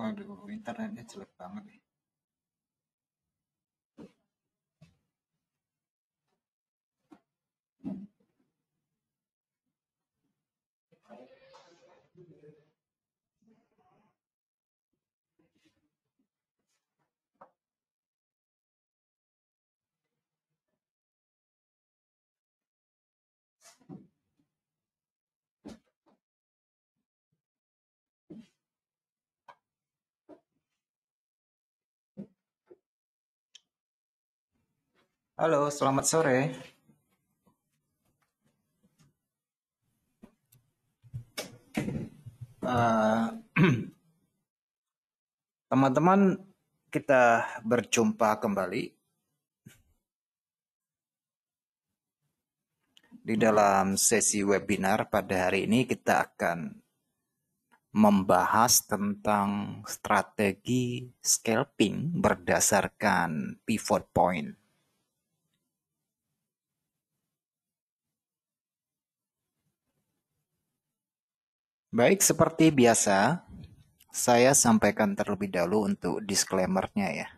Waduh, internetnya jelek banget nih. Halo, selamat sore. Eh, teman-teman, uh, kita berjumpa kembali di dalam sesi webinar pada hari ini kita akan membahas tentang strategi scalping berdasarkan pivot point. Baik, seperti biasa, saya sampaikan terlebih dahulu untuk disclaimer-nya ya.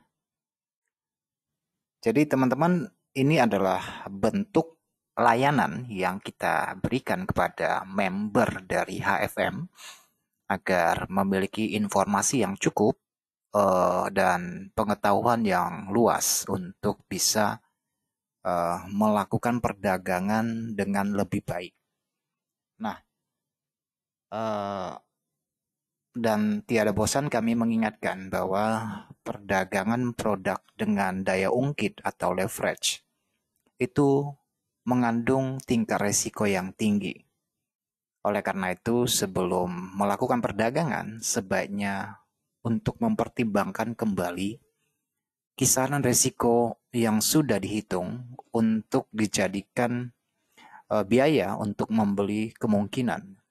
Jadi teman-teman, ini adalah bentuk layanan yang kita berikan kepada member dari HFM agar memiliki informasi yang cukup uh, dan pengetahuan yang luas untuk bisa uh, melakukan perdagangan dengan lebih baik. Nah, Eh, dan tiada bosan kami mengingatkan bahwa perdagangan produk dengan daya ungkit atau leverage itu mengandung tingkat resiko yang tinggi. Oleh karena itu, sebelum melakukan perdagangan, sebaiknya untuk mempertimbangkan kembali kisaran resiko yang sudah dihitung untuk dijadikan eh, biaya untuk membeli kemungkinan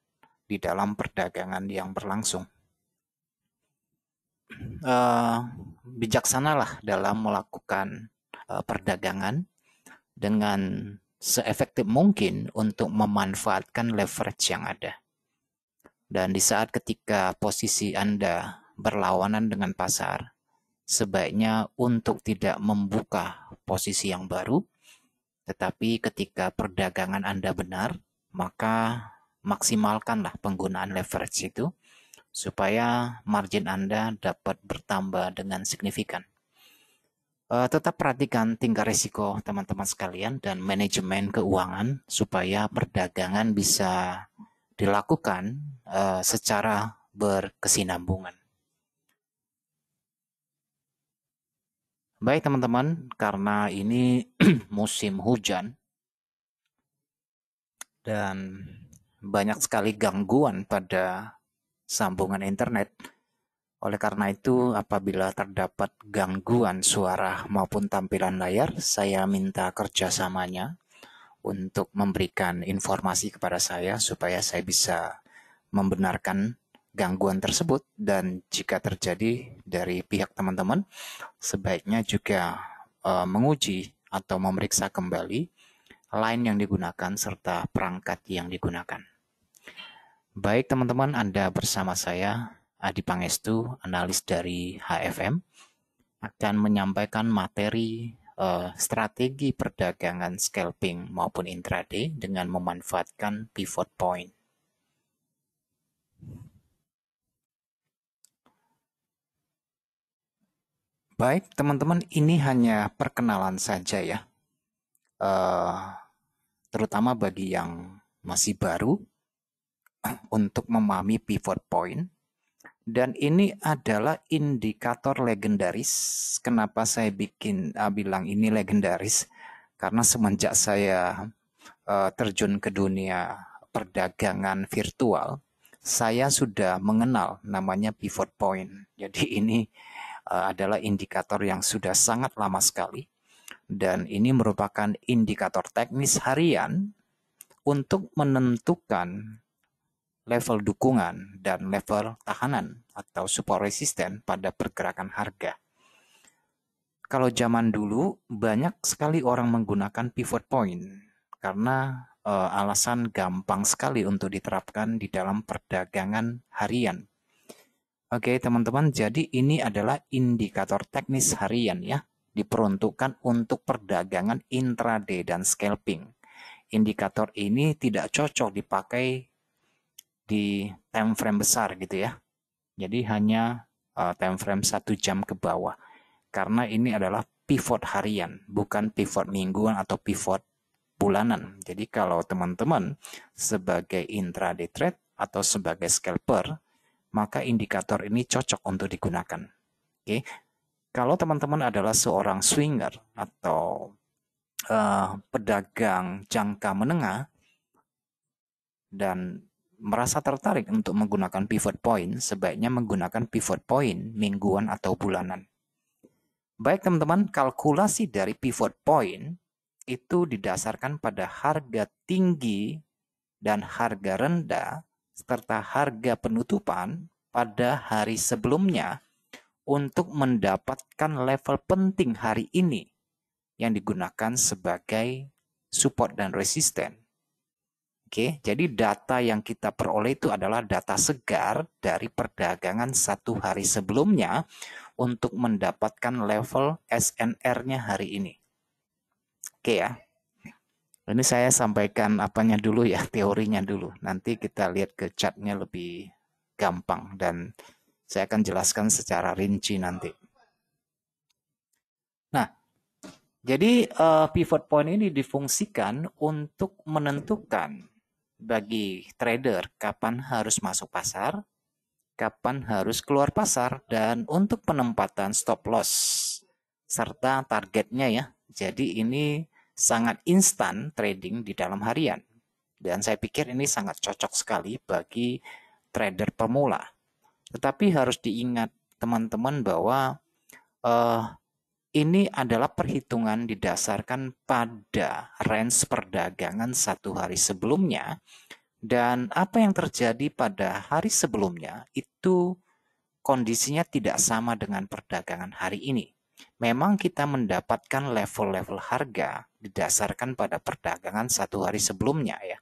di dalam perdagangan yang berlangsung. Uh, bijaksanalah dalam melakukan uh, perdagangan dengan seefektif mungkin untuk memanfaatkan leverage yang ada. Dan di saat ketika posisi Anda berlawanan dengan pasar, sebaiknya untuk tidak membuka posisi yang baru, tetapi ketika perdagangan Anda benar, maka maksimalkanlah penggunaan leverage itu supaya margin Anda dapat bertambah dengan signifikan. Eh, tetap perhatikan tingkat risiko teman-teman sekalian dan manajemen keuangan supaya perdagangan bisa dilakukan eh, secara berkesinambungan. Baik teman-teman, karena ini musim hujan dan banyak sekali gangguan pada sambungan internet. Oleh karena itu, apabila terdapat gangguan suara maupun tampilan layar, saya minta kerjasamanya untuk memberikan informasi kepada saya supaya saya bisa membenarkan gangguan tersebut dan jika terjadi dari pihak teman-teman sebaiknya juga uh, menguji atau memeriksa kembali line yang digunakan serta perangkat yang digunakan. Baik teman-teman, Anda bersama saya Adi Pangestu, analis dari HFM akan menyampaikan materi uh, strategi perdagangan scalping maupun intraday dengan memanfaatkan pivot point. Baik, teman-teman, ini hanya perkenalan saja ya. Uh, terutama bagi yang masih baru untuk memahami pivot point. Dan ini adalah indikator legendaris. Kenapa saya bikin uh, bilang ini legendaris? Karena semenjak saya uh, terjun ke dunia perdagangan virtual, saya sudah mengenal namanya pivot point. Jadi ini uh, adalah indikator yang sudah sangat lama sekali dan ini merupakan indikator teknis harian untuk menentukan level dukungan dan level tahanan atau support resisten pada pergerakan harga. Kalau zaman dulu banyak sekali orang menggunakan pivot point karena e, alasan gampang sekali untuk diterapkan di dalam perdagangan harian. Oke, teman-teman, jadi ini adalah indikator teknis harian ya, diperuntukkan untuk perdagangan intraday dan scalping indikator ini tidak cocok dipakai di time frame besar gitu ya. Jadi hanya uh, time frame satu jam ke bawah. Karena ini adalah pivot harian, bukan pivot mingguan atau pivot bulanan. Jadi kalau teman-teman sebagai intraday trade atau sebagai scalper, maka indikator ini cocok untuk digunakan. Oke. Okay? Kalau teman-teman adalah seorang swinger atau uh, pedagang jangka menengah dan merasa tertarik untuk menggunakan pivot point, sebaiknya menggunakan pivot point mingguan atau bulanan. Baik teman-teman, kalkulasi dari pivot point itu didasarkan pada harga tinggi dan harga rendah serta harga penutupan pada hari sebelumnya untuk mendapatkan level penting hari ini yang digunakan sebagai support dan resisten. Oke, jadi data yang kita peroleh itu adalah data segar dari perdagangan satu hari sebelumnya untuk mendapatkan level SNR-nya hari ini. Oke ya. Ini saya sampaikan apanya dulu ya, teorinya dulu. Nanti kita lihat ke chatnya lebih gampang dan saya akan jelaskan secara rinci nanti. Nah, jadi eh, pivot point ini difungsikan untuk menentukan bagi trader kapan harus masuk pasar, kapan harus keluar pasar, dan untuk penempatan stop loss serta targetnya ya. Jadi ini sangat instan trading di dalam harian. Dan saya pikir ini sangat cocok sekali bagi trader pemula. Tetapi harus diingat teman-teman bahwa uh, ini adalah perhitungan didasarkan pada range perdagangan satu hari sebelumnya dan apa yang terjadi pada hari sebelumnya itu kondisinya tidak sama dengan perdagangan hari ini. Memang kita mendapatkan level-level harga didasarkan pada perdagangan satu hari sebelumnya ya.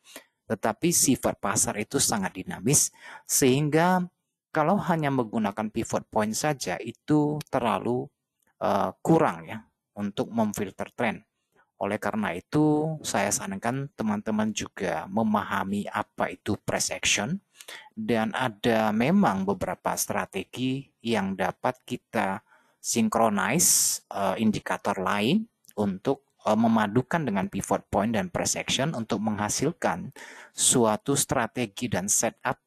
Tetapi sifat pasar itu sangat dinamis sehingga kalau hanya menggunakan pivot point saja itu terlalu Eh, kurang ya untuk memfilter tren. Oleh karena itu, saya sarankan teman-teman juga memahami apa itu price action dan ada memang beberapa strategi yang dapat kita synchronize uh, indikator lain untuk uh, memadukan dengan pivot point dan price action untuk menghasilkan suatu strategi dan setup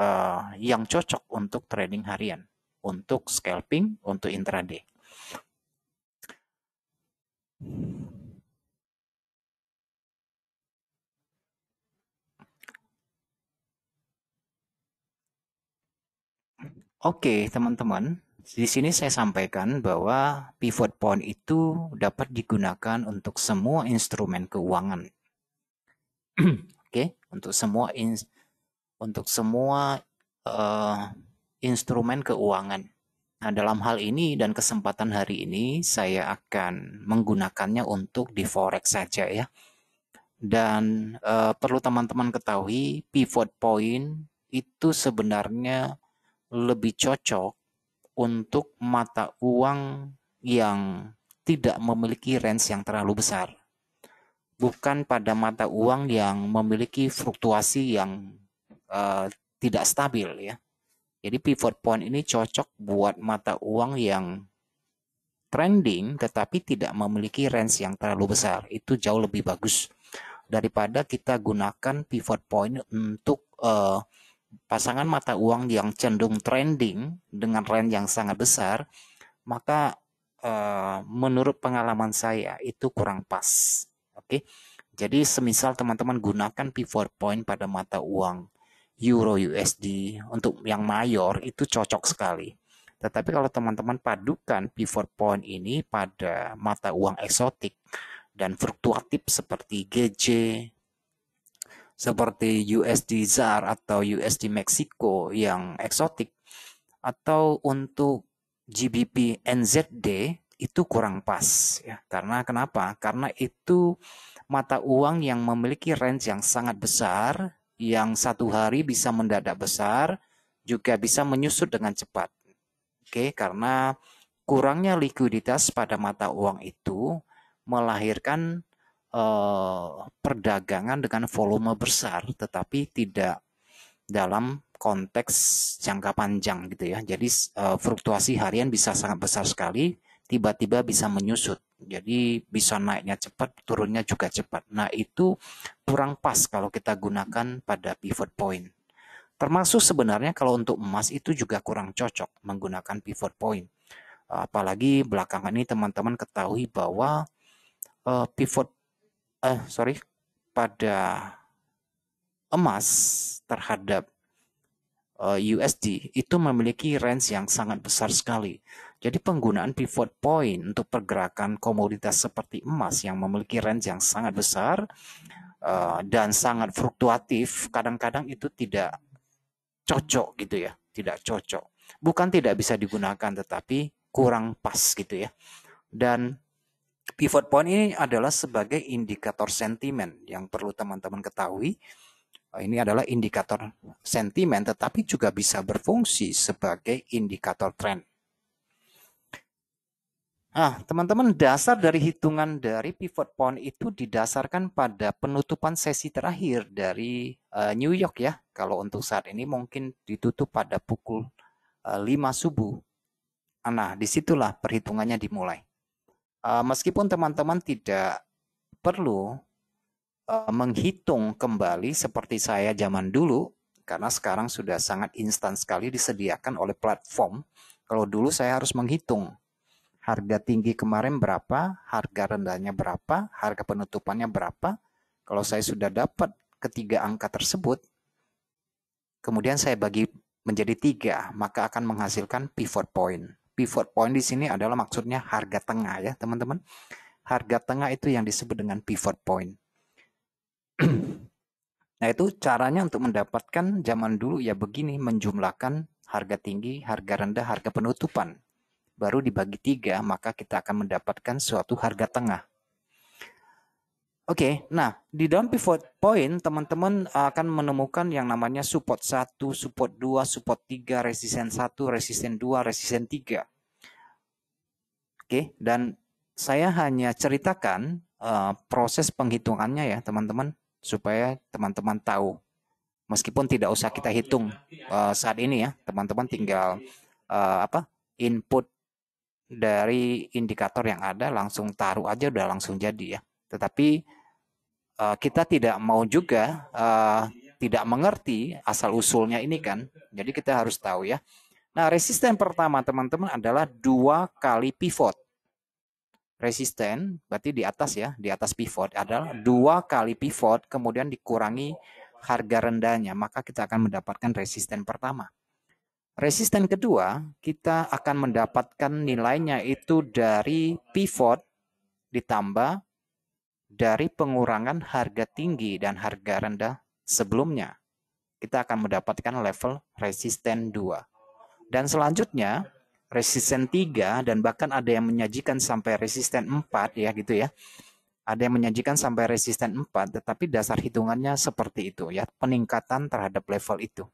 uh, yang cocok untuk trading harian, untuk scalping, untuk intraday. Oke, teman-teman, di sini saya sampaikan bahwa pivot point itu dapat digunakan untuk semua instrumen keuangan. Oke, untuk semua in, untuk semua uh, instrumen keuangan. Nah, dalam hal ini dan kesempatan hari ini saya akan menggunakannya untuk di forex saja ya. Dan e, perlu teman-teman ketahui pivot point itu sebenarnya lebih cocok untuk mata uang yang tidak memiliki range yang terlalu besar. Bukan pada mata uang yang memiliki fluktuasi yang e, tidak stabil ya jadi pivot point ini cocok buat mata uang yang trending tetapi tidak memiliki range yang terlalu besar. Itu jauh lebih bagus daripada kita gunakan pivot point untuk uh, pasangan mata uang yang cenderung trending dengan range yang sangat besar, maka uh, menurut pengalaman saya itu kurang pas. Oke. Okay? Jadi semisal teman-teman gunakan pivot point pada mata uang euro USD untuk yang mayor itu cocok sekali. Tetapi kalau teman-teman padukan pivot point ini pada mata uang eksotik dan fluktuatif seperti GJ, seperti USD ZAR atau USD Meksiko yang eksotik, atau untuk GBP NZD itu kurang pas ya. Karena kenapa? Karena itu mata uang yang memiliki range yang sangat besar yang satu hari bisa mendadak besar juga bisa menyusut dengan cepat. Oke, karena kurangnya likuiditas pada mata uang itu melahirkan eh, perdagangan dengan volume besar tetapi tidak dalam konteks jangka panjang gitu ya. Jadi eh, fluktuasi harian bisa sangat besar sekali tiba-tiba bisa menyusut. Jadi bisa naiknya cepat, turunnya juga cepat. Nah, itu kurang pas kalau kita gunakan pada pivot point. Termasuk sebenarnya kalau untuk emas itu juga kurang cocok menggunakan pivot point. Apalagi belakangan ini teman-teman ketahui bahwa uh, pivot eh uh, sorry pada emas terhadap eh, USD itu memiliki range yang sangat besar sekali. Jadi penggunaan pivot point untuk pergerakan komoditas seperti emas yang memiliki range yang sangat besar uh, dan sangat fluktuatif, kadang-kadang itu tidak cocok gitu ya, tidak cocok. Bukan tidak bisa digunakan tetapi kurang pas gitu ya. Dan pivot point ini adalah sebagai indikator sentimen yang perlu teman-teman ketahui. Eh, ini adalah indikator sentimen tetapi juga bisa berfungsi sebagai indikator trend nah teman-teman, dasar dari hitungan dari pivot point itu didasarkan pada penutupan sesi terakhir dari uh, New York ya. Kalau untuk saat ini mungkin ditutup pada pukul uh, eh, 5 subuh. Nah, disitulah perhitungannya dimulai. Uh, meskipun teman-teman tidak perlu uh, menghitung kembali seperti saya zaman dulu, karena sekarang sudah sangat instan sekali disediakan oleh platform. Kalau dulu saya harus menghitung harga tinggi kemarin berapa, harga rendahnya berapa, harga penutupannya berapa. Kalau saya sudah dapat ketiga angka tersebut, kemudian saya bagi menjadi tiga, maka akan menghasilkan pivot point. Pivot point di sini adalah maksudnya harga tengah ya teman-teman. Harga tengah itu yang disebut dengan pivot point. Nah, itu caranya untuk mendapatkan zaman dulu ya begini menjumlahkan harga tinggi, harga rendah, harga penutupan baru dibagi tiga, maka kita akan mendapatkan suatu harga tengah. Oke, okay, nah di dalam pivot point teman-teman akan menemukan yang namanya support 1, support 2, support 3, resisten 1, resisten 2, resisten 3. Oke, okay, dan saya hanya ceritakan uh, proses penghitungannya ya teman-teman supaya teman-teman tahu. Meskipun tidak usah kita hitung uh, saat ini ya, teman-teman tinggal uh, apa? input dari indikator yang ada langsung taruh aja udah langsung jadi ya. Tetapi eh, kita tidak mau juga eh, tidak mengerti asal usulnya ini kan. Jadi kita harus tahu ya. Nah, resisten pertama teman-teman adalah dua kali pivot. Resisten berarti di atas ya, di atas pivot adalah dua kali pivot kemudian dikurangi harga rendahnya, maka kita akan mendapatkan resisten pertama. Resisten kedua, kita akan mendapatkan nilainya itu dari pivot ditambah dari pengurangan harga tinggi dan harga rendah sebelumnya. Kita akan mendapatkan level resisten 2. Dan selanjutnya, resisten 3 dan bahkan ada yang menyajikan sampai resisten 4 ya gitu ya. Ada yang menyajikan sampai resisten 4 tetapi dasar hitungannya seperti itu ya, peningkatan terhadap level itu.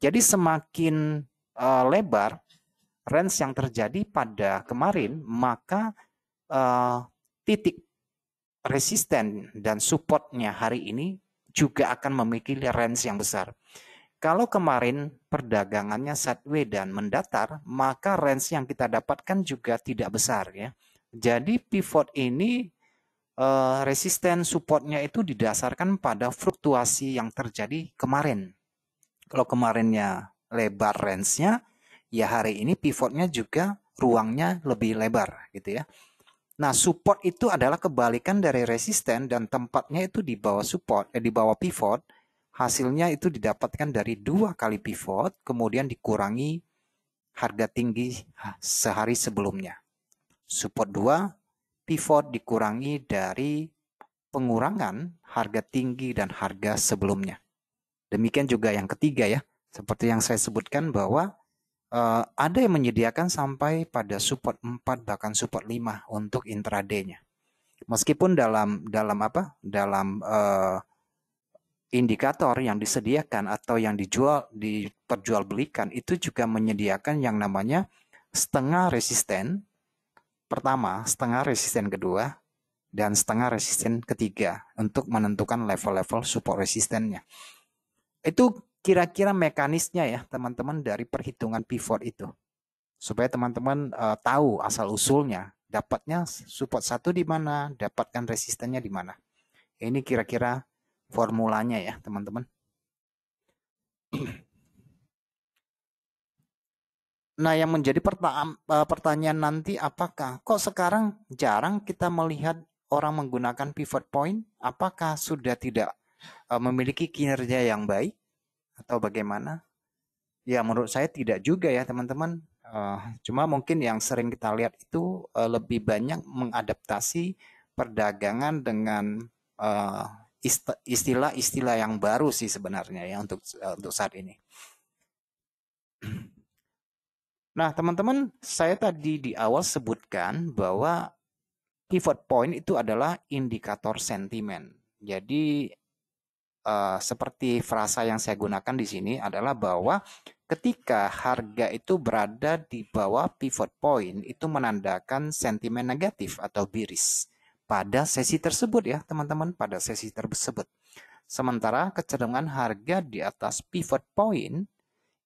Jadi semakin uh, lebar range yang terjadi pada kemarin, maka uh, titik resisten dan supportnya hari ini juga akan memiliki range yang besar. Kalau kemarin perdagangannya sideways dan mendatar, maka range yang kita dapatkan juga tidak besar ya. Jadi pivot ini eh, resisten supportnya itu didasarkan pada fluktuasi yang terjadi kemarin. Kalau kemarinnya lebar range-nya, ya hari ini pivotnya juga ruangnya lebih lebar gitu ya. Nah, support itu adalah kebalikan dari resisten dan tempatnya itu di bawah support, eh, di bawah pivot. Hasilnya itu didapatkan dari dua kali pivot, kemudian dikurangi harga tinggi sehari sebelumnya. Support dua, pivot dikurangi dari pengurangan harga tinggi dan harga sebelumnya. Demikian juga yang ketiga ya, seperti yang saya sebutkan bahwa uh, ada yang menyediakan sampai pada support 4 bahkan support 5 untuk intraday-nya. Meskipun dalam dalam apa? dalam uh, indikator yang disediakan atau yang dijual diperjualbelikan itu juga menyediakan yang namanya setengah resisten pertama, setengah resisten kedua, dan setengah resisten ketiga untuk menentukan level-level support resistennya. Itu kira-kira mekanisnya ya teman-teman dari perhitungan pivot itu. Supaya teman-teman uh, tahu asal usulnya, dapatnya support satu di mana, dapatkan resistennya di mana. Ini kira-kira formulanya ya, teman-teman. Nah, yang menjadi eh, pertanyaan nanti apakah kok sekarang jarang kita melihat orang menggunakan pivot point? Apakah sudah tidak Eh, memiliki kinerja yang baik atau bagaimana? Ya menurut saya tidak juga ya teman-teman. Eh, cuma mungkin yang sering kita lihat itu eh, lebih banyak mengadaptasi perdagangan dengan istilah-istilah yang baru sih sebenarnya ya untuk untuk saat ini. Nah, teman-teman, saya tadi di awal sebutkan bahwa pivot point itu adalah indikator sentimen. Jadi Eh, seperti frasa yang saya gunakan di sini adalah bahwa ketika harga itu berada di bawah pivot point itu menandakan sentimen negatif atau biris pada sesi tersebut ya teman-teman pada sesi tersebut. Sementara kecenderungan harga di atas pivot point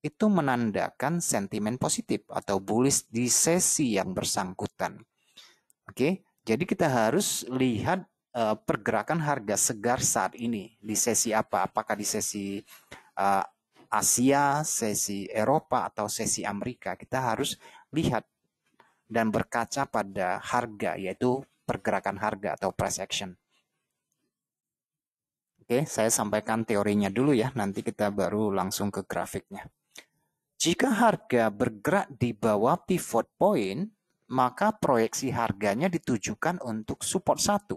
itu menandakan sentimen positif atau bullish di sesi yang bersangkutan. Oke, jadi kita harus lihat Eh, pergerakan harga segar saat ini di sesi apa? Apakah di sesi uh, Asia, sesi Eropa atau sesi Amerika? Kita harus lihat dan berkaca pada harga yaitu pergerakan harga atau price action. Oke, saya sampaikan teorinya dulu ya, nanti kita baru langsung ke grafiknya. Jika harga bergerak di bawah pivot point, maka proyeksi harganya ditujukan untuk support 1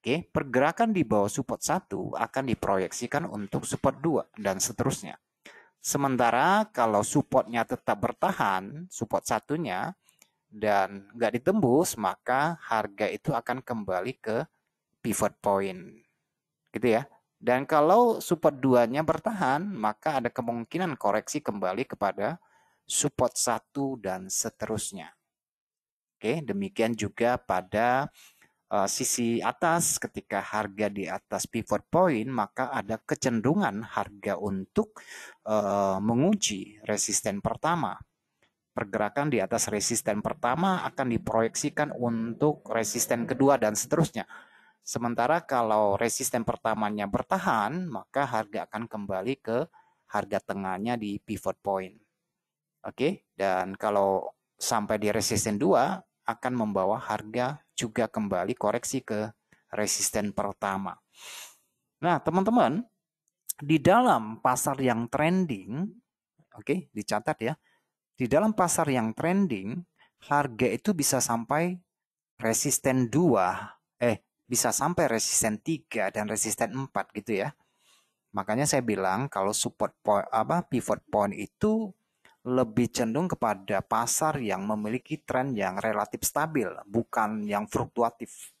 Oke, pergerakan di bawah support 1 akan diproyeksikan untuk support 2 dan seterusnya. Sementara kalau supportnya tetap bertahan, support satunya, dan nggak ditembus, maka harga itu akan kembali ke pivot point. Gitu ya. Dan kalau support duanya bertahan, maka ada kemungkinan koreksi kembali kepada support satu dan seterusnya. Oke, demikian juga pada Eh, sisi atas ketika harga di atas pivot point maka ada kecenderungan harga untuk eh, menguji resisten pertama. Pergerakan di atas resisten pertama akan diproyeksikan untuk resisten kedua dan seterusnya. Sementara kalau resisten pertamanya bertahan, maka harga akan kembali ke harga tengahnya di pivot point. Oke, dan kalau sampai di resisten 2, akan membawa harga juga kembali koreksi ke resisten pertama. Nah, teman-teman, di dalam pasar yang trending, oke, okay, dicatat ya. Di dalam pasar yang trending, harga itu bisa sampai resisten 2, eh bisa sampai resisten 3 dan resisten 4 gitu ya. Makanya saya bilang kalau support point apa pivot point itu lebih cenderung kepada pasar yang memiliki tren yang relatif stabil, bukan yang fluktuatif.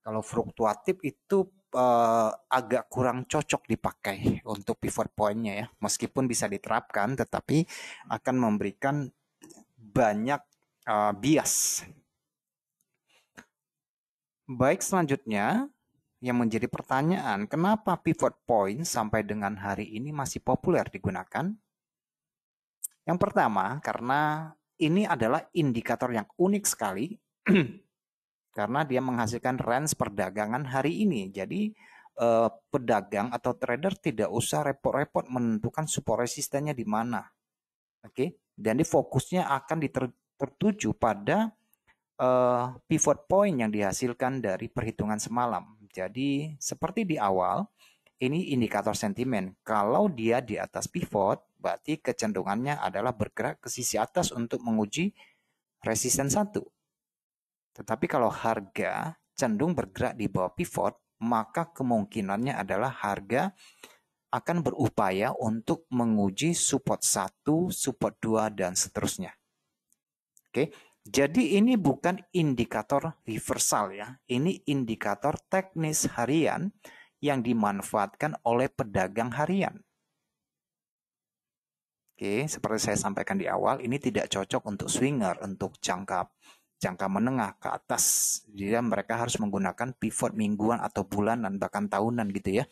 Kalau fluktuatif itu eh, agak kurang cocok dipakai untuk pivot pointnya ya, meskipun bisa diterapkan, tetapi akan memberikan banyak eh, bias. Baik selanjutnya yang menjadi pertanyaan, kenapa pivot point sampai dengan hari ini masih populer digunakan? Yang pertama, karena ini adalah indikator yang unik sekali karena dia menghasilkan range perdagangan hari ini. Jadi eh, pedagang atau trader tidak usah repot-repot menentukan support resistennya di mana. Oke, okay? dan di fokusnya akan diter, tertuju pada eh, pivot point yang dihasilkan dari perhitungan semalam. Jadi seperti di awal, ini indikator sentimen. Kalau dia di atas pivot, berarti kecenderungannya adalah bergerak ke sisi atas untuk menguji resisten satu. Tetapi kalau harga cenderung bergerak di bawah pivot, maka kemungkinannya adalah harga akan berupaya untuk menguji support satu, support 2, dan seterusnya. Oke, jadi ini bukan indikator reversal ya, ini indikator teknis harian yang dimanfaatkan oleh pedagang harian. Oke, seperti saya sampaikan di awal, ini tidak cocok untuk swinger, untuk jangka jangka menengah ke atas. Jadi mereka harus menggunakan pivot mingguan atau bulanan bahkan tahunan gitu ya.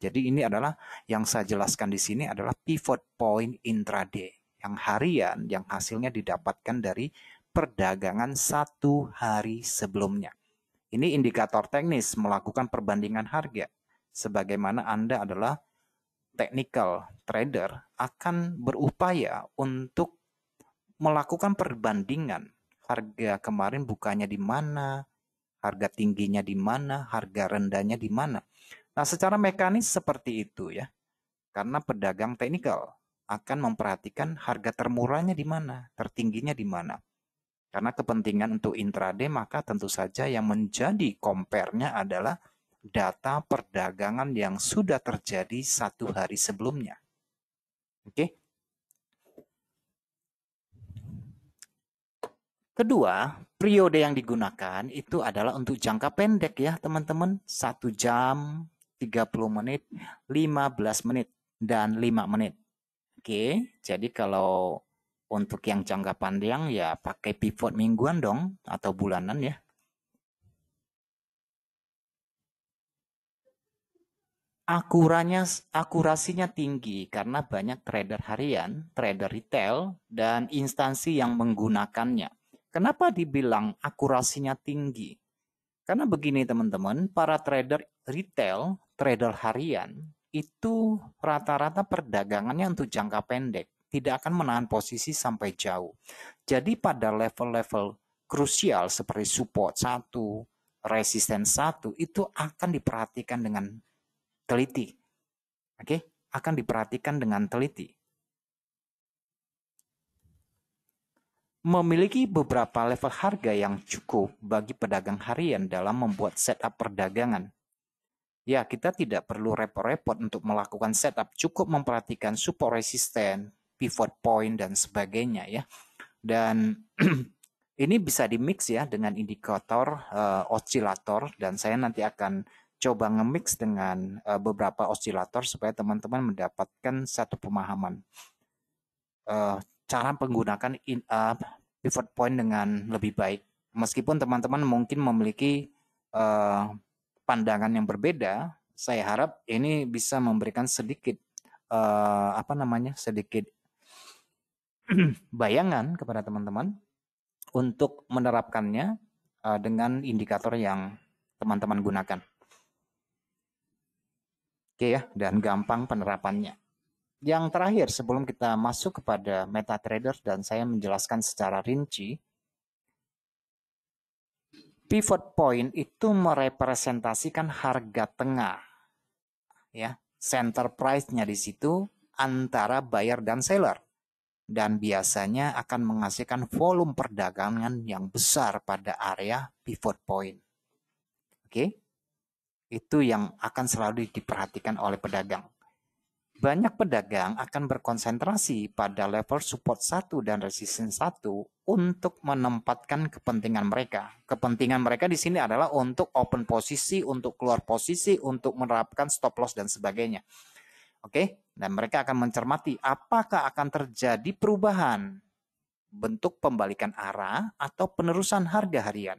Jadi ini adalah yang saya jelaskan di sini adalah pivot point intraday yang harian yang hasilnya didapatkan dari perdagangan satu hari sebelumnya. Ini indikator teknis melakukan perbandingan harga. Sebagaimana Anda adalah technical trader akan berupaya untuk melakukan perbandingan harga kemarin bukanya di mana, harga tingginya di mana, harga rendahnya di mana. Nah, secara mekanis seperti itu ya. Karena pedagang teknikal akan memperhatikan harga termurahnya di mana, tertingginya di mana. Karena kepentingan untuk intraday maka tentu saja yang menjadi compare-nya adalah data perdagangan yang sudah terjadi satu hari sebelumnya. Oke. Okay? Kedua, periode yang digunakan itu adalah untuk jangka pendek ya teman-teman. 1 jam, 30 menit, 15 menit, dan 5 menit. Oke, jadi kalau untuk yang jangka panjang ya pakai pivot mingguan dong atau bulanan ya. akurannya akurasinya tinggi karena banyak trader harian, trader retail dan instansi yang menggunakannya. Kenapa dibilang akurasinya tinggi? Karena begini teman-teman, para trader retail, trader harian itu rata-rata perdagangannya untuk jangka pendek, tidak akan menahan posisi sampai jauh. Jadi pada level-level krusial seperti support 1, resisten 1 itu akan diperhatikan dengan teliti. Oke, okay? akan diperhatikan dengan teliti. Memiliki beberapa level harga yang cukup bagi pedagang harian dalam membuat setup perdagangan. Ya, kita tidak perlu repot-repot untuk melakukan setup, cukup memperhatikan support resisten, pivot point, dan sebagainya ya. Dan ini bisa dimix ya dengan indikator uh, oscilator dan saya nanti akan coba nge-mix dengan uh, beberapa osilator supaya teman-teman mendapatkan satu pemahaman uh, cara menggunakan in, uh, pivot point dengan lebih baik. Meskipun teman-teman mungkin memiliki uh, pandangan yang berbeda, saya harap ini bisa memberikan sedikit uh, apa namanya sedikit bayangan kepada teman-teman untuk menerapkannya uh, dengan indikator yang teman-teman gunakan. Oke ya, dan gampang penerapannya. Yang terakhir sebelum kita masuk kepada MetaTrader dan saya menjelaskan secara rinci, pivot point itu merepresentasikan harga tengah. Ya, center price-nya di situ antara buyer dan seller dan biasanya akan menghasilkan volume perdagangan yang besar pada area pivot point. Oke. Okay? Itu yang akan selalu diperhatikan oleh pedagang. Banyak pedagang akan berkonsentrasi pada level support 1 dan resistance 1 untuk menempatkan kepentingan mereka. Kepentingan mereka di sini adalah untuk open posisi, untuk keluar posisi, untuk menerapkan stop loss dan sebagainya. Oke, dan mereka akan mencermati apakah akan terjadi perubahan bentuk pembalikan arah atau penerusan harga harian.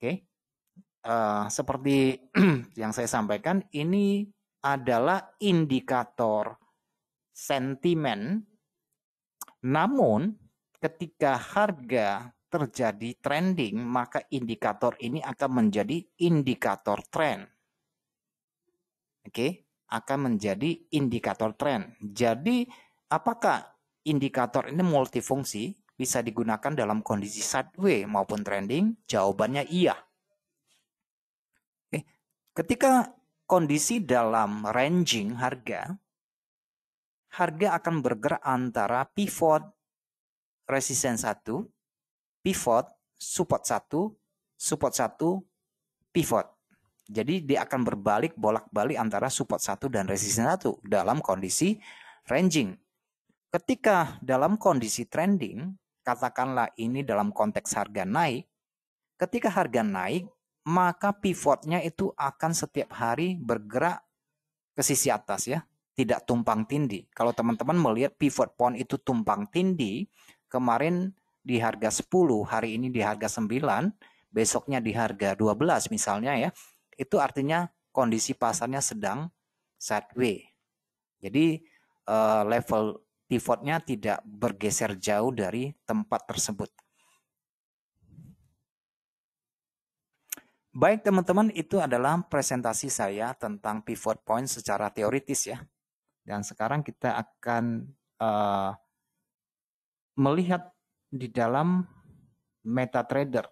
Oke. Eh, seperti yang saya sampaikan ini adalah indikator sentimen. Namun ketika harga terjadi trending, maka indikator ini akan menjadi indikator trend. Oke, okay? akan menjadi indikator trend. Jadi, apakah indikator ini multifungsi bisa digunakan dalam kondisi sideways maupun trending? Jawabannya iya. Ketika kondisi dalam ranging harga, harga akan bergerak antara pivot resisten 1, pivot support 1, support 1, pivot. Jadi dia akan berbalik bolak-balik antara support 1 dan resisten 1 dalam kondisi ranging. Ketika dalam kondisi trending, katakanlah ini dalam konteks harga naik, ketika harga naik maka pivotnya itu akan setiap hari bergerak ke sisi atas ya, tidak tumpang tindih. Kalau teman-teman melihat pivot pon itu tumpang tindih, kemarin di harga 10, hari ini di harga 9, besoknya di harga 12 misalnya ya, itu artinya kondisi pasarnya sedang sideways. Jadi eh, level pivotnya tidak bergeser jauh dari tempat tersebut. Baik teman-teman, itu adalah presentasi saya tentang pivot point secara teoritis ya. Dan sekarang kita akan uh, melihat di dalam MetaTrader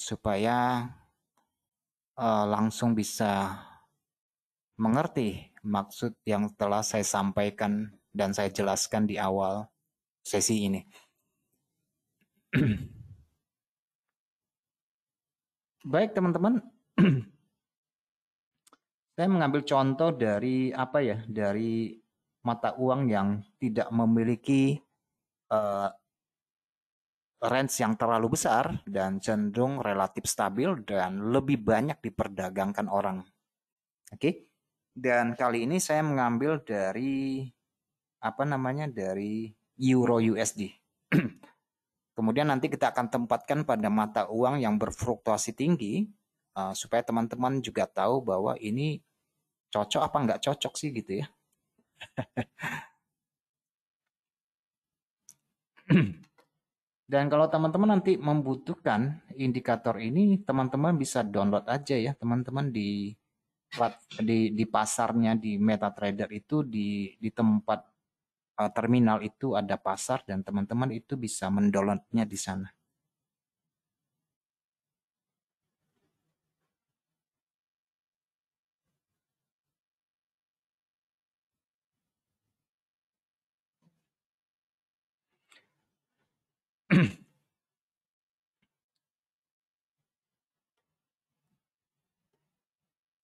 supaya uh, langsung bisa mengerti maksud yang telah saya sampaikan dan saya jelaskan di awal sesi ini. Baik teman-teman, saya mengambil contoh dari apa ya, dari mata uang yang tidak memiliki uh, range yang terlalu besar dan cenderung relatif stabil dan lebih banyak diperdagangkan orang. Oke. Okay? Dan kali ini saya mengambil dari apa namanya dari euro USD. Kemudian nanti kita akan tempatkan pada mata uang yang berfluktuasi tinggi uh, supaya teman-teman juga tahu bahwa ini cocok apa nggak cocok sih gitu ya. Dan kalau teman-teman nanti membutuhkan indikator ini, teman-teman bisa download aja ya, teman-teman di di di pasarnya di MetaTrader itu di di tempat Eh, terminal itu ada pasar dan teman-teman itu bisa mendownloadnya di sana.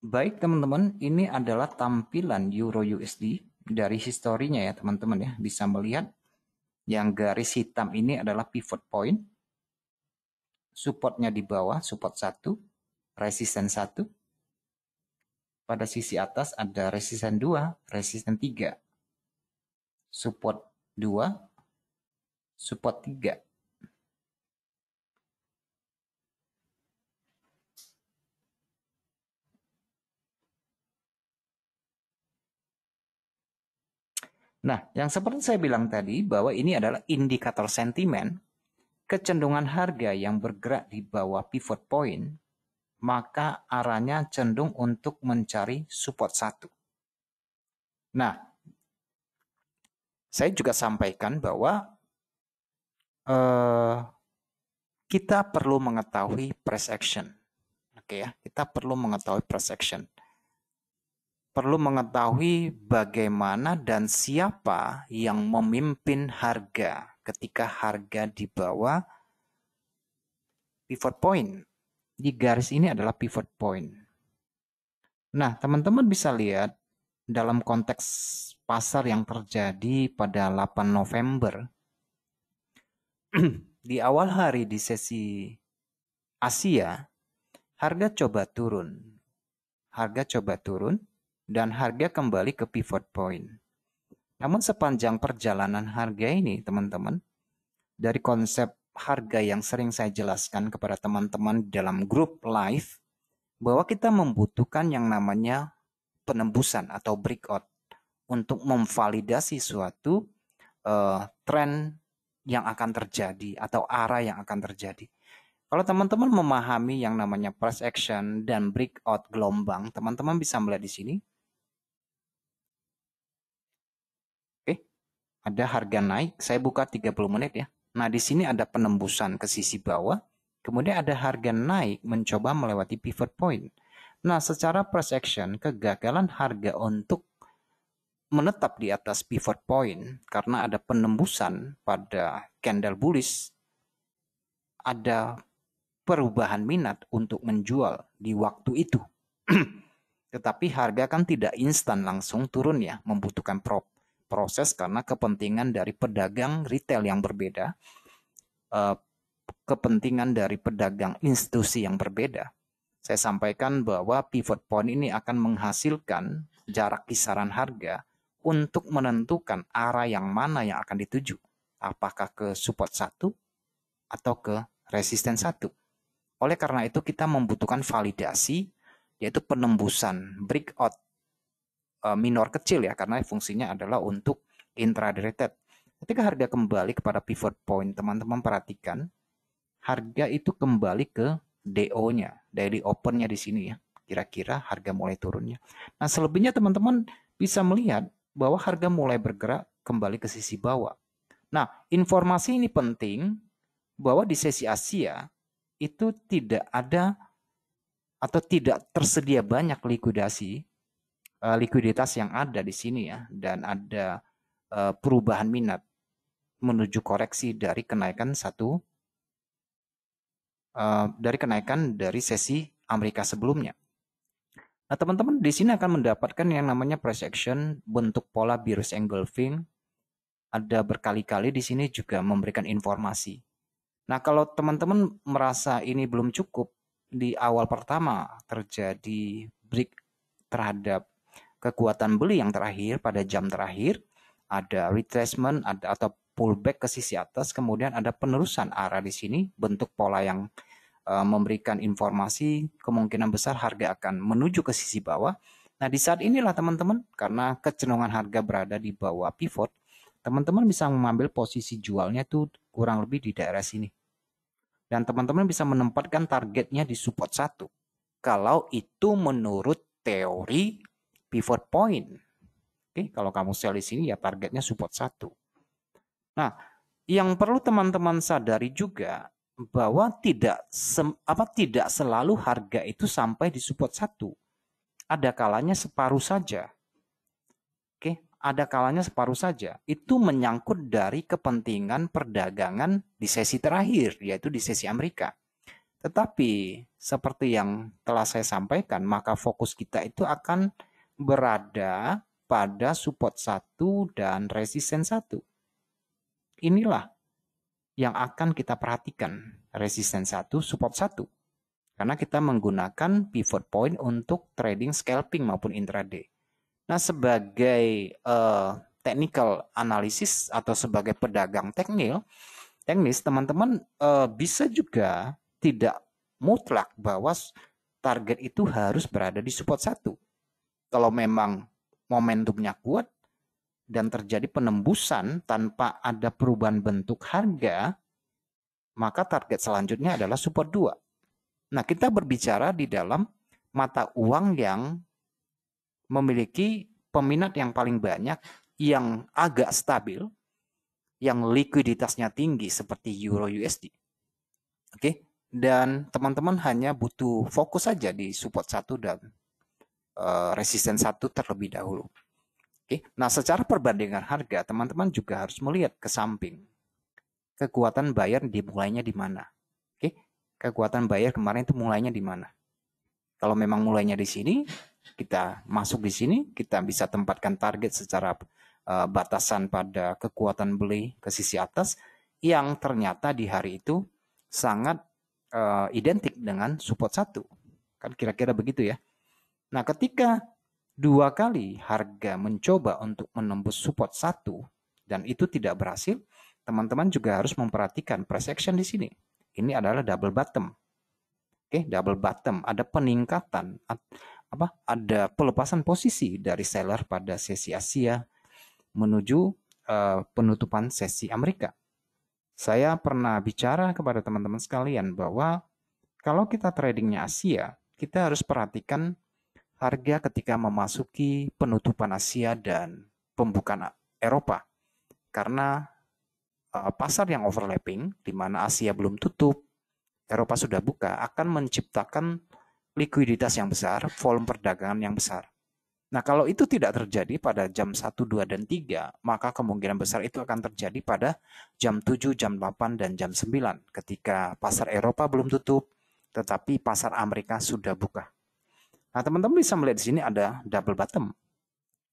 Baik teman-teman, ini adalah tampilan Euro USD dari historinya ya teman-teman ya bisa melihat yang garis hitam ini adalah pivot point. Supportnya di bawah, support 1, resisten 1. Pada sisi atas ada resisten 2, resisten 3. Support 2, support 3. Nah, yang seperti saya bilang tadi bahwa ini adalah indikator sentimen, kecenderungan harga yang bergerak di bawah pivot point, maka arahnya cenderung untuk mencari support satu. Nah, saya juga sampaikan bahwa eh, kita perlu mengetahui price action. Oke ya, kita perlu mengetahui price action perlu mengetahui bagaimana dan siapa yang memimpin harga ketika harga di bawah pivot point. Di garis ini adalah pivot point. Nah, teman-teman bisa lihat dalam konteks pasar yang terjadi pada 8 November di awal hari di sesi Asia harga coba turun. Harga coba turun dan harga kembali ke pivot point. Namun sepanjang perjalanan harga ini, teman-teman, dari konsep harga yang sering saya jelaskan kepada teman-teman dalam grup live, bahwa kita membutuhkan yang namanya penembusan atau breakout untuk memvalidasi suatu uh, eh, tren yang akan terjadi atau arah yang akan terjadi. Kalau teman-teman memahami yang namanya price action dan breakout gelombang, teman-teman bisa melihat di sini ada harga naik, saya buka 30 menit ya. Nah, di sini ada penembusan ke sisi bawah, kemudian ada harga naik mencoba melewati pivot point. Nah, secara price action, kegagalan harga untuk menetap di atas pivot point karena ada penembusan pada candle bullish, ada perubahan minat untuk menjual di waktu itu. Tetapi harga kan tidak instan langsung turun ya, membutuhkan prop proses karena kepentingan dari pedagang retail yang berbeda, eh, kepentingan dari pedagang institusi yang berbeda. Saya sampaikan bahwa pivot point ini akan menghasilkan jarak kisaran harga untuk menentukan arah yang mana yang akan dituju. Apakah ke support satu atau ke resisten satu. Oleh karena itu kita membutuhkan validasi yaitu penembusan breakout Eh, minor kecil ya karena fungsinya adalah untuk intraday Ketika harga kembali kepada pivot point, teman-teman perhatikan harga itu kembali ke DO-nya, daily open-nya di sini ya. Kira-kira harga mulai turunnya. Nah, selebihnya teman-teman bisa melihat bahwa harga mulai bergerak kembali ke sisi bawah. Nah, informasi ini penting bahwa di sesi Asia itu tidak ada atau tidak tersedia banyak likuidasi Eh, likuiditas yang ada di sini ya dan ada eh, perubahan minat menuju koreksi dari kenaikan satu eh, dari kenaikan dari sesi Amerika sebelumnya. Nah, teman-teman di sini akan mendapatkan yang namanya price action bentuk pola bearish engulfing. Ada berkali-kali di sini juga memberikan informasi. Nah, kalau teman-teman merasa ini belum cukup di awal pertama terjadi break terhadap kekuatan beli yang terakhir pada jam terakhir, ada retracement ada atau pullback ke sisi atas, kemudian ada penerusan arah di sini bentuk pola yang eh, memberikan informasi kemungkinan besar harga akan menuju ke sisi bawah. Nah, di saat inilah teman-teman karena kecenderungan harga berada di bawah pivot, teman-teman bisa mengambil posisi jualnya tuh kurang lebih di daerah sini. Dan teman-teman bisa menempatkan targetnya di support 1 kalau itu menurut teori pivot point. Oke, kalau kamu sell di sini ya targetnya support 1. Nah, yang perlu teman-teman sadari juga bahwa tidak sem, apa tidak selalu harga itu sampai di support 1. Ada kalanya separuh saja. Oke, ada kalanya separuh saja. Itu menyangkut dari kepentingan perdagangan di sesi terakhir yaitu di sesi Amerika. Tetapi seperti yang telah saya sampaikan, maka fokus kita itu akan berada pada support 1 dan resisten 1. Inilah yang akan kita perhatikan, resisten 1, support 1. Karena kita menggunakan pivot point untuk trading scalping maupun intraday. Nah, sebagai uh, technical analysis atau sebagai pedagang teknil, teknis, teman-teman uh, bisa juga tidak mutlak bahwa target itu harus berada di support 1 kalau memang momentumnya kuat dan terjadi penembusan tanpa ada perubahan bentuk harga, maka target selanjutnya adalah support 2. Nah, kita berbicara di dalam mata uang yang memiliki peminat yang paling banyak, yang agak stabil, yang likuiditasnya tinggi seperti euro USD. Oke, dan teman-teman hanya butuh fokus saja di support 1 dan Eh, resisten satu terlebih dahulu. Oke. Nah, secara perbandingan harga, teman-teman juga harus melihat ke samping. Kekuatan bayar dimulainya di mana? Oke. Kekuatan bayar kemarin itu mulainya di mana? Kalau memang mulainya di sini, kita masuk di sini, kita bisa tempatkan target secara eh, batasan pada kekuatan beli ke sisi atas yang ternyata di hari itu sangat eh, identik dengan support satu. Kan kira-kira begitu ya. Nah, ketika dua kali harga mencoba untuk menembus support satu dan itu tidak berhasil, teman-teman juga harus memperhatikan price action di sini. Ini adalah double bottom. Oke, double bottom ada peningkatan apa? Ada pelepasan posisi dari seller pada sesi Asia menuju uh, penutupan sesi Amerika. Saya pernah bicara kepada teman-teman sekalian bahwa kalau kita tradingnya Asia, kita harus perhatikan harga ketika memasuki penutupan Asia dan pembukaan Eropa. Karena eh, pasar yang overlapping, di mana Asia belum tutup, Eropa sudah buka, akan menciptakan likuiditas yang besar, volume perdagangan yang besar. Nah, kalau itu tidak terjadi pada jam 1, 2, dan 3, maka kemungkinan besar itu akan terjadi pada jam 7, jam 8, dan jam 9 ketika pasar Eropa belum tutup, tetapi pasar Amerika sudah buka. Nah, teman-teman bisa melihat di sini ada double bottom.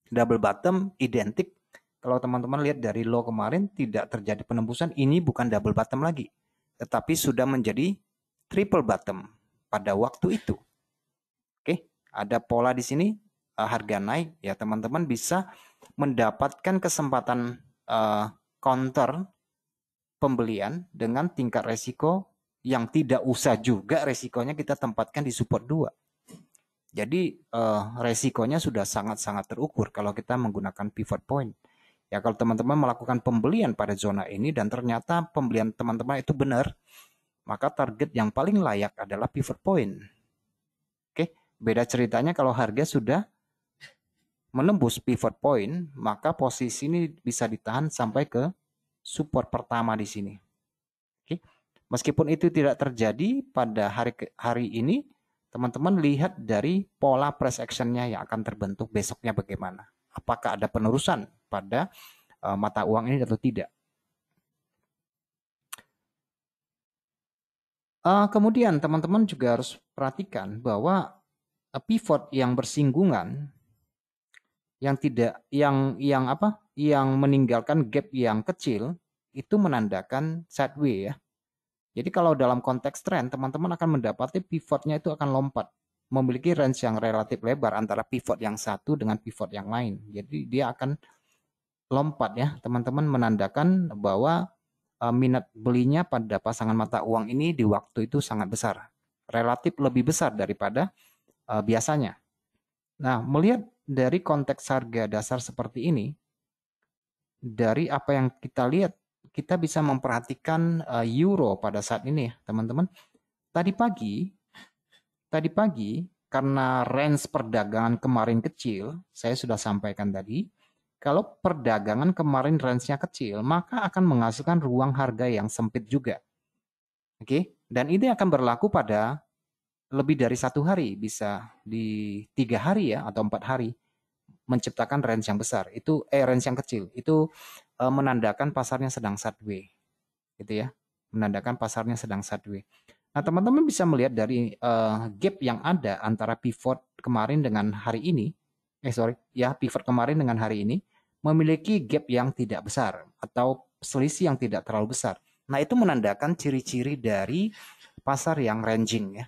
Double bottom identik kalau teman-teman lihat dari low kemarin tidak terjadi penembusan, ini bukan double bottom lagi, tetapi sudah menjadi triple bottom pada waktu itu. Oke, ada pola di sini eh, harga naik ya teman-teman bisa mendapatkan kesempatan uh, counter pembelian dengan tingkat resiko yang tidak usah juga resikonya kita tempatkan di support 2. Jadi uh, resikonya sudah sangat-sangat terukur kalau kita menggunakan pivot point. Ya kalau teman-teman melakukan pembelian pada zona ini dan ternyata pembelian teman-teman itu benar, maka target yang paling layak adalah pivot point. Oke, beda ceritanya kalau harga sudah menembus pivot point, maka posisi ini bisa ditahan sampai ke support pertama di sini. Oke. Meskipun itu tidak terjadi pada hari hari ini, teman-teman lihat dari pola price actionnya yang akan terbentuk besoknya bagaimana. Apakah ada penerusan pada e, mata uang ini atau tidak. E, kemudian teman-teman juga harus perhatikan bahwa e, pivot yang bersinggungan yang tidak yang yang apa yang meninggalkan gap yang kecil itu menandakan sideways ya jadi kalau dalam konteks tren, teman-teman akan mendapati pivotnya itu akan lompat, memiliki range yang relatif lebar antara pivot yang satu dengan pivot yang lain. Jadi dia akan lompat ya, teman-teman menandakan bahwa eh, minat belinya pada pasangan mata uang ini di waktu itu sangat besar, relatif lebih besar daripada eh, biasanya. Nah, melihat dari konteks harga dasar seperti ini, dari apa yang kita lihat kita bisa memperhatikan eh, euro pada saat ini ya, teman-teman. Tadi pagi tadi pagi karena range perdagangan kemarin kecil, saya sudah sampaikan tadi, kalau perdagangan kemarin range-nya kecil, maka akan menghasilkan ruang harga yang sempit juga. Oke, okay? dan ini akan berlaku pada lebih dari satu hari, bisa di tiga hari ya atau empat hari, menciptakan range yang besar. Itu eh range yang kecil. Itu Eh, menandakan pasarnya sedang sideways gitu ya menandakan pasarnya sedang sideways nah teman-teman bisa melihat dari uh, gap yang ada antara pivot kemarin dengan hari ini eh sorry ya pivot kemarin dengan hari ini memiliki gap yang tidak besar atau selisih yang tidak terlalu besar nah itu menandakan ciri-ciri dari pasar yang ranging ya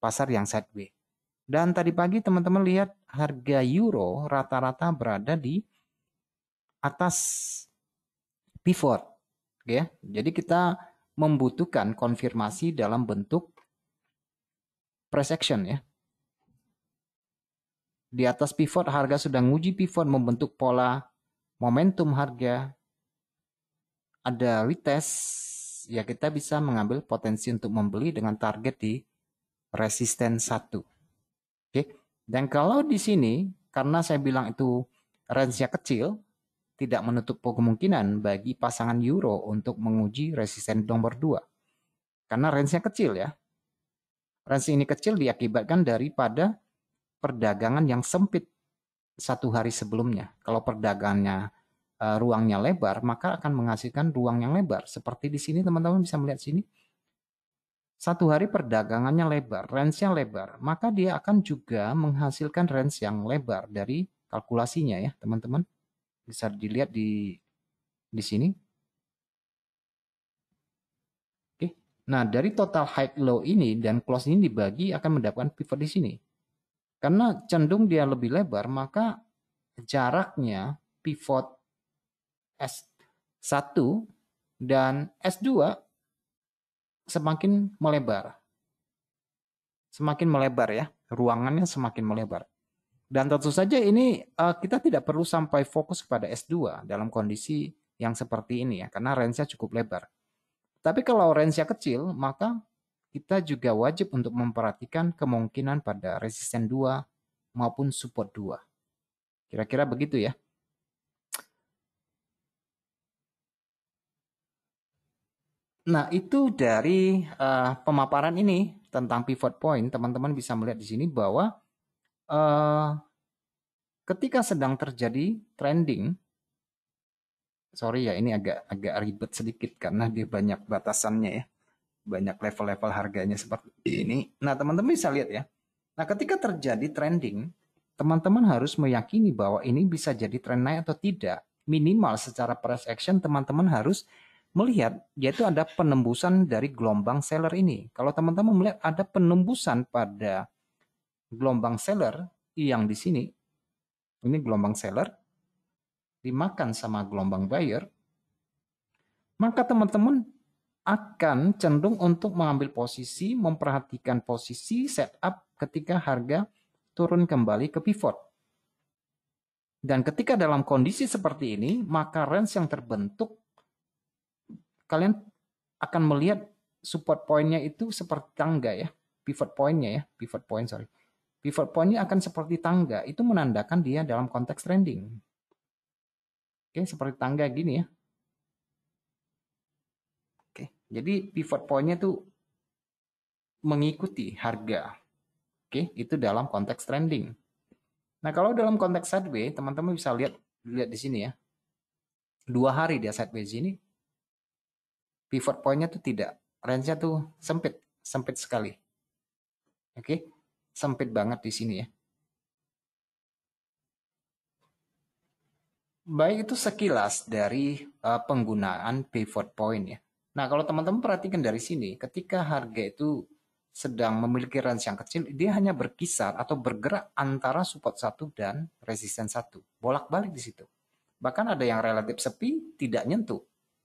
pasar yang sideways dan tadi pagi teman-teman lihat harga euro rata-rata berada di atas pivot ya. Jadi kita membutuhkan konfirmasi dalam bentuk press action ya. Di atas pivot harga sudah nguji pivot membentuk pola momentum harga. Ada retest ya kita bisa mengambil potensi untuk membeli dengan target di resisten satu, Oke. Dan kalau di sini karena saya bilang itu range-nya kecil, tidak menutup kemungkinan bagi pasangan Euro untuk menguji resisten nomor 2. Karena range-nya kecil ya. Range ini kecil diakibatkan daripada perdagangan yang sempit satu hari sebelumnya. Kalau perdagangannya eh, ruangnya lebar, maka akan menghasilkan ruang yang lebar. Seperti di sini teman-teman bisa melihat sini. Satu hari perdagangannya lebar, range-nya lebar, maka dia akan juga menghasilkan range yang lebar dari kalkulasinya ya teman-teman bisa dilihat di di sini. Oke. Nah, dari total high low ini dan close ini dibagi akan mendapatkan pivot di sini. Karena cenderung dia lebih lebar, maka jaraknya pivot S1 dan S2 semakin melebar. Semakin melebar ya, ruangannya semakin melebar. Dan tentu saja ini uh, kita tidak perlu sampai fokus kepada S2 dalam kondisi yang seperti ini ya, karena range-nya cukup lebar. Tapi kalau range-nya kecil, maka kita juga wajib untuk memperhatikan kemungkinan pada resisten 2 maupun support 2. Kira-kira begitu ya. Nah, itu dari uh, pemaparan ini tentang pivot point, teman-teman bisa melihat di sini bahwa Eh, ketika sedang terjadi trending, sorry ya ini agak agak ribet sedikit karena dia banyak batasannya ya, banyak level-level harganya seperti ini. Nah teman-teman bisa lihat ya. Nah ketika terjadi trending, teman-teman harus meyakini bahwa ini bisa jadi trend naik atau tidak. Minimal secara price action teman-teman harus melihat yaitu ada penembusan dari gelombang seller ini. Kalau teman-teman melihat ada penembusan pada gelombang seller yang di sini, ini gelombang seller, dimakan sama gelombang buyer, maka teman-teman akan cenderung untuk mengambil posisi, memperhatikan posisi setup ketika harga turun kembali ke pivot. Dan ketika dalam kondisi seperti ini, maka range yang terbentuk, kalian akan melihat support pointnya itu seperti tangga ya, pivot pointnya ya, pivot point sorry. Pivot pointnya akan seperti tangga, itu menandakan dia dalam konteks trending. Oke, seperti tangga gini ya. Oke, jadi pivot pointnya tuh mengikuti harga. Oke, itu dalam konteks trending. Nah, kalau dalam konteks sideways, teman-teman bisa lihat lihat di sini ya. Dua hari dia sideways ini, pivot pointnya tuh tidak, range-nya tuh sempit, sempit sekali. Oke, sempit banget di sini ya. Baik itu sekilas dari eh, penggunaan pivot point ya. Nah kalau teman-teman perhatikan dari sini, ketika harga itu sedang memiliki range yang kecil, dia hanya berkisar atau bergerak antara support 1 dan resisten 1. Bolak-balik di situ. Bahkan ada yang relatif sepi, tidak nyentuh.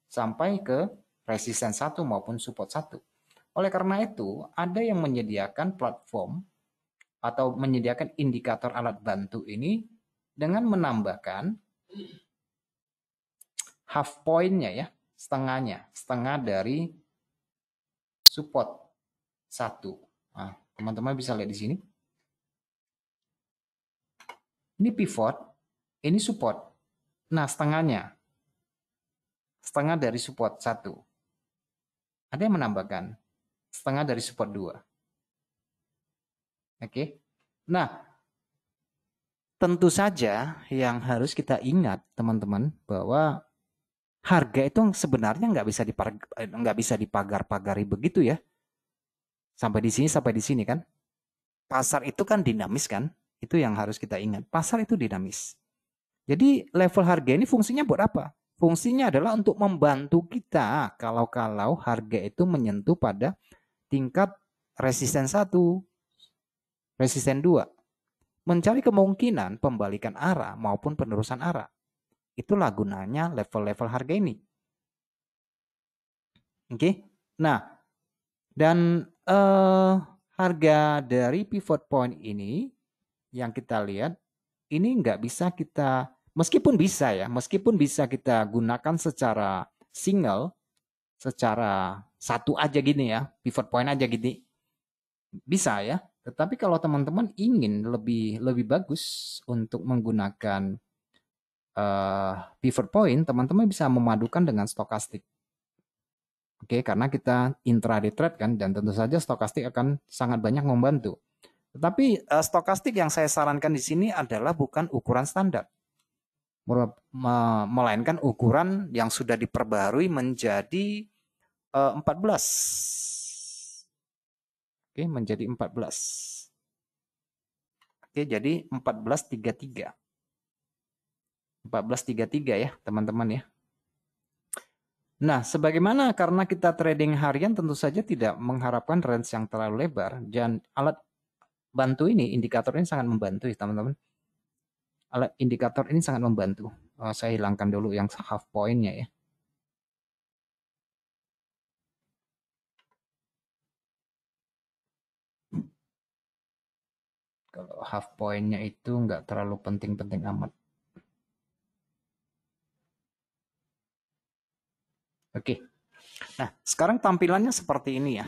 Sampai ke resisten 1 maupun support 1. Oleh karena itu, ada yang menyediakan platform atau menyediakan indikator alat bantu ini dengan menambahkan half point-nya ya, setengahnya, setengah dari support satu. Nah, teman-teman bisa lihat di sini. Ini pivot, ini support. Nah, setengahnya. Setengah dari support satu. Ada yang menambahkan setengah dari support dua. Oke. Nah, tentu saja yang harus kita ingat teman-teman bahwa harga itu sebenarnya nggak bisa dipar eh, nggak bisa dipagar-pagari begitu ya. Sampai di sini sampai di sini kan. Pasar itu kan dinamis kan? Itu yang harus kita ingat. Pasar itu dinamis. Jadi level harga ini fungsinya buat apa? Fungsinya adalah untuk membantu kita kalau-kalau harga itu menyentuh pada tingkat resisten 1, Resisten 2. mencari kemungkinan pembalikan arah maupun penerusan arah. Itulah gunanya level-level harga ini. Oke, okay? nah dan uh, harga dari pivot point ini yang kita lihat ini nggak bisa kita meskipun bisa ya, meskipun bisa kita gunakan secara single, secara satu aja gini ya, pivot point aja gini, bisa ya. Tetapi kalau teman-teman ingin lebih lebih bagus untuk menggunakan uh, pivot point, teman-teman bisa memadukan dengan stokastik. Oke, okay, karena kita intraday trade kan dan tentu saja stokastik akan sangat banyak membantu. Tetapi uh, stokastik yang saya sarankan di sini adalah bukan ukuran standar. Melainkan ukuran yang sudah diperbarui menjadi 14 eh, Oke, menjadi 14. Oke, jadi 1433. 1433 ya, teman-teman ya. Nah, sebagaimana karena kita trading harian tentu saja tidak mengharapkan range yang terlalu lebar dan alat bantu ini, indikator ini sangat membantu ya teman-teman. Alat indikator ini sangat membantu. Oh, saya hilangkan dulu yang half point-nya ya. kalau half pointnya itu nggak terlalu penting-penting amat. Oke, nah sekarang tampilannya seperti ini ya,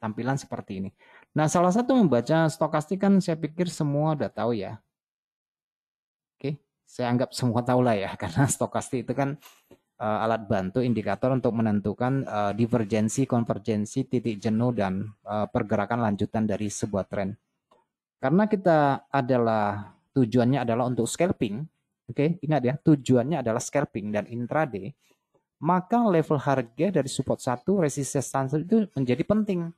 tampilan seperti ini. Nah salah satu membaca stokastik kan saya pikir semua udah tahu ya. Oke, saya anggap semua tahu lah ya karena stokastik itu kan uh, alat bantu indikator untuk menentukan uh, divergensi, konvergensi, titik jenuh dan uh, pergerakan lanjutan dari sebuah tren. Karena kita adalah tujuannya adalah untuk scalping, oke, okay? ingat ya, tujuannya adalah scalping dan intraday, maka level harga dari support satu, resistance itu menjadi penting.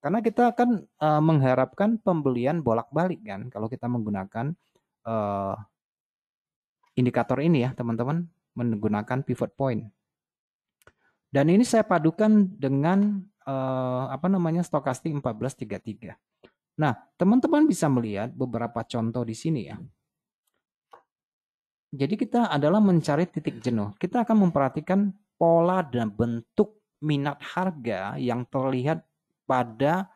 Karena kita akan uh, mengharapkan pembelian bolak-balik kan kalau kita menggunakan uh, indikator ini ya, teman-teman, menggunakan pivot point. Dan ini saya padukan dengan uh, apa namanya stokastik 1433. Nah, teman-teman bisa melihat beberapa contoh di sini ya. Jadi kita adalah mencari titik jenuh. Kita akan memperhatikan pola dan bentuk minat harga yang terlihat pada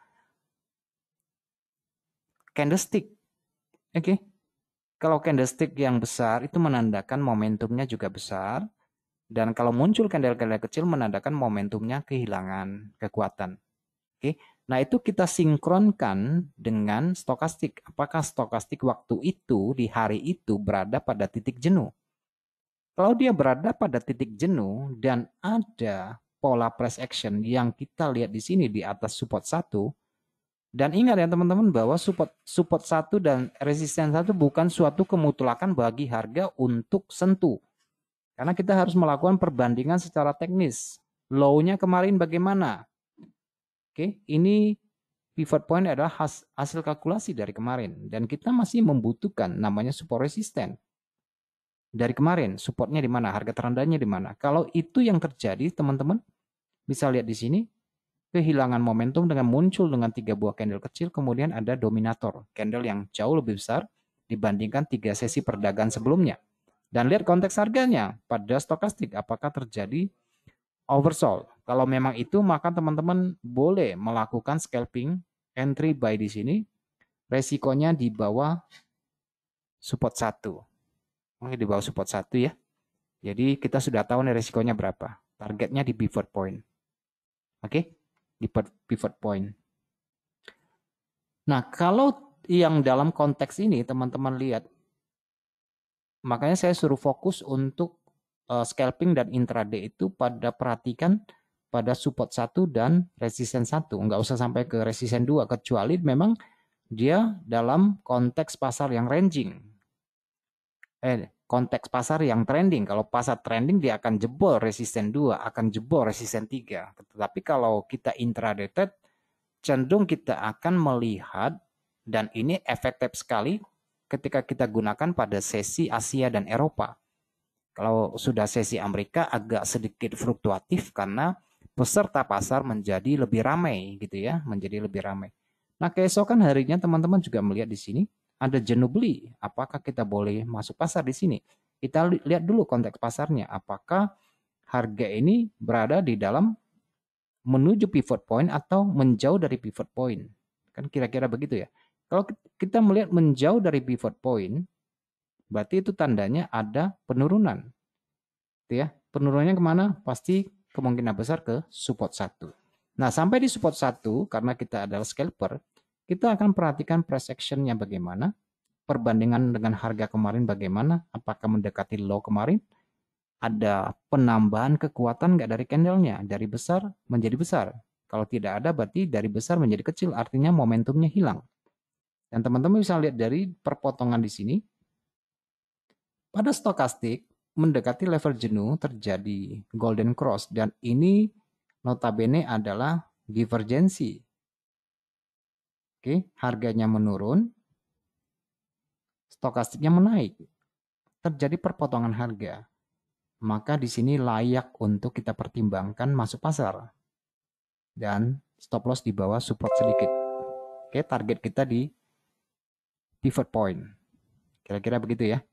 candlestick. Oke. Okay. Kalau candlestick yang besar itu menandakan momentumnya juga besar dan kalau muncul candle-candle kecil menandakan momentumnya kehilangan kekuatan. Oke. Okay. Nah, itu kita sinkronkan dengan stokastik. Apakah stokastik waktu itu di hari itu berada pada titik jenuh? Kalau dia berada pada titik jenuh dan ada pola press action yang kita lihat di sini di atas support 1 dan ingat ya teman-teman bahwa support support 1 dan resisten 1 bukan suatu kemutlakan bagi harga untuk sentuh. Karena kita harus melakukan perbandingan secara teknis. Low-nya kemarin bagaimana? Oke, ini pivot point adalah hasil kalkulasi dari kemarin dan kita masih membutuhkan namanya support resisten. Dari kemarin supportnya di mana, harga terendahnya di mana. Kalau itu yang terjadi, teman-teman bisa lihat di sini kehilangan momentum dengan muncul dengan tiga buah candle kecil kemudian ada dominator, candle yang jauh lebih besar dibandingkan tiga sesi perdagangan sebelumnya. Dan lihat konteks harganya pada stokastik apakah terjadi oversold kalau memang itu maka teman-teman boleh melakukan scalping entry buy di sini. Resikonya di bawah support 1. Oke, di bawah support 1 ya. Jadi kita sudah tahu nih resikonya berapa. Targetnya di pivot point. Oke, di pivot point. Nah, kalau yang dalam konteks ini teman-teman lihat makanya saya suruh fokus untuk eh, scalping dan intraday itu pada perhatikan pada support 1 dan resisten 1. Nggak usah sampai ke resisten 2 kecuali memang dia dalam konteks pasar yang ranging. Eh, konteks pasar yang trending. Kalau pasar trending dia akan jebol resisten 2, akan jebol resisten 3. Tetapi kalau kita intraday trade cenderung kita akan melihat dan ini efektif sekali ketika kita gunakan pada sesi Asia dan Eropa. Kalau sudah sesi Amerika agak sedikit fluktuatif karena peserta pasar menjadi lebih ramai gitu ya, menjadi lebih ramai. Nah, keesokan harinya teman-teman juga melihat di sini ada jenuh beli. Apakah kita boleh masuk pasar di sini? Kita lihat dulu konteks pasarnya. Apakah harga ini berada di dalam menuju pivot point atau menjauh dari pivot point? Kan kira-kira begitu ya. Kalau kita melihat menjauh dari pivot point, berarti itu tandanya ada penurunan. Gitu ya, penurunannya kemana? Pasti kemungkinan besar ke support 1. Nah, sampai di support 1 karena kita adalah scalper, kita akan perhatikan price action actionnya bagaimana, perbandingan dengan harga kemarin bagaimana, apakah mendekati low kemarin, ada penambahan kekuatan nggak dari candle-nya, dari besar menjadi besar. Kalau tidak ada berarti dari besar menjadi kecil, artinya momentumnya hilang. Dan teman-teman bisa lihat dari perpotongan di sini. Pada stokastik, mendekati level jenuh terjadi golden cross dan ini notabene adalah divergensi. Oke, harganya menurun, stokastiknya menaik. Terjadi perpotongan harga. Maka di sini layak untuk kita pertimbangkan masuk pasar. Dan stop loss di bawah support sedikit. Oke, target kita di pivot point. Kira-kira begitu ya.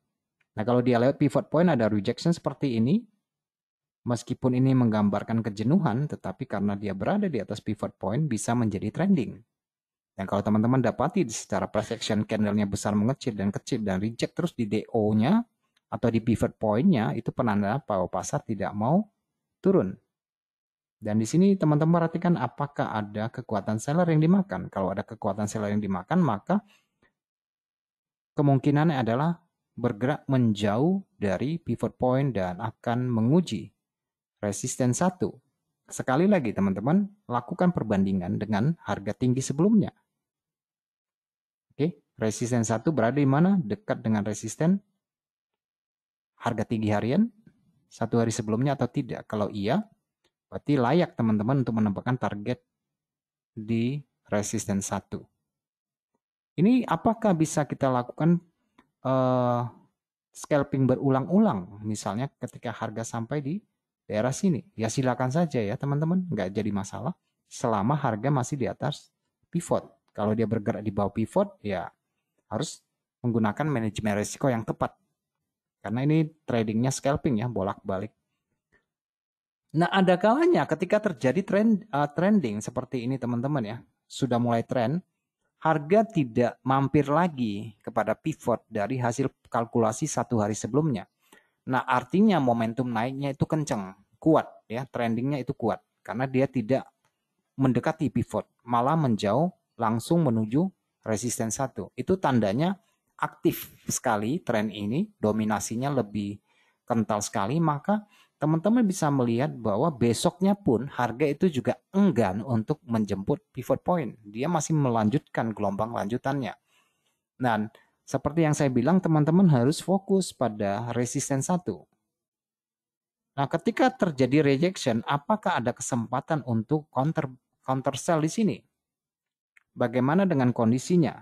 Nah, kalau dia lewat pivot point ada rejection seperti ini. Meskipun ini menggambarkan kejenuhan, tetapi karena dia berada di atas pivot point bisa menjadi trending. Dan kalau teman-teman dapati secara price action candlenya besar mengecil dan kecil dan reject terus di DO-nya atau di pivot point-nya, itu penanda bahwa pasar tidak mau turun. Dan di sini teman-teman perhatikan apakah ada kekuatan seller yang dimakan. Kalau ada kekuatan seller yang dimakan, maka kemungkinannya adalah bergerak menjauh dari pivot point dan akan menguji resisten 1. Sekali lagi teman-teman, lakukan perbandingan dengan harga tinggi sebelumnya. Oke, resisten 1 berada di mana? Dekat dengan resisten harga tinggi harian satu hari sebelumnya atau tidak? Kalau iya, berarti layak teman-teman untuk menempatkan target di resisten 1. Ini apakah bisa kita lakukan uh, scalping berulang-ulang, misalnya ketika harga sampai di daerah sini, ya silakan saja ya teman-teman, nggak jadi masalah selama harga masih di atas pivot. Kalau dia bergerak di bawah pivot, ya harus menggunakan manajemen risiko yang tepat. Karena ini tradingnya scalping ya, bolak-balik. Nah, ada kalanya ketika terjadi trend uh, trending seperti ini teman-teman ya, sudah mulai trend, harga tidak mampir lagi kepada pivot dari hasil kalkulasi satu hari sebelumnya. Nah, artinya momentum naiknya itu kenceng, kuat ya, trendingnya itu kuat karena dia tidak mendekati pivot, malah menjauh langsung menuju resisten satu. Itu tandanya aktif sekali tren ini, dominasinya lebih kental sekali, maka teman-teman bisa melihat bahwa besoknya pun harga itu juga enggan untuk menjemput pivot point. Dia masih melanjutkan gelombang lanjutannya. Dan seperti yang saya bilang, teman-teman harus fokus pada resisten satu. Nah, ketika terjadi rejection, apakah ada kesempatan untuk counter counter sell di sini? Bagaimana dengan kondisinya?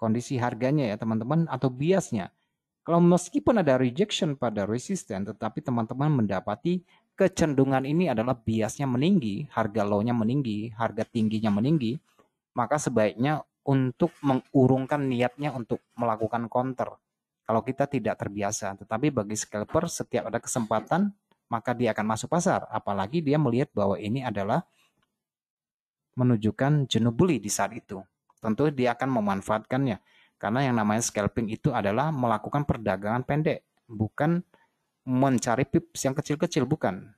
Kondisi harganya ya, teman-teman, atau biasnya? Kalau meskipun ada rejection pada resisten, tetapi teman-teman mendapati kecenderungan ini adalah biasnya meninggi, harga low-nya meninggi, harga tingginya meninggi, maka sebaiknya untuk mengurungkan niatnya untuk melakukan counter. Kalau kita tidak terbiasa, tetapi bagi scalper setiap ada kesempatan maka dia akan masuk pasar, apalagi dia melihat bahwa ini adalah menunjukkan jenuh beli di saat itu. Tentu dia akan memanfaatkannya. Karena yang namanya scalping itu adalah melakukan perdagangan pendek, bukan mencari pips yang kecil-kecil, bukan.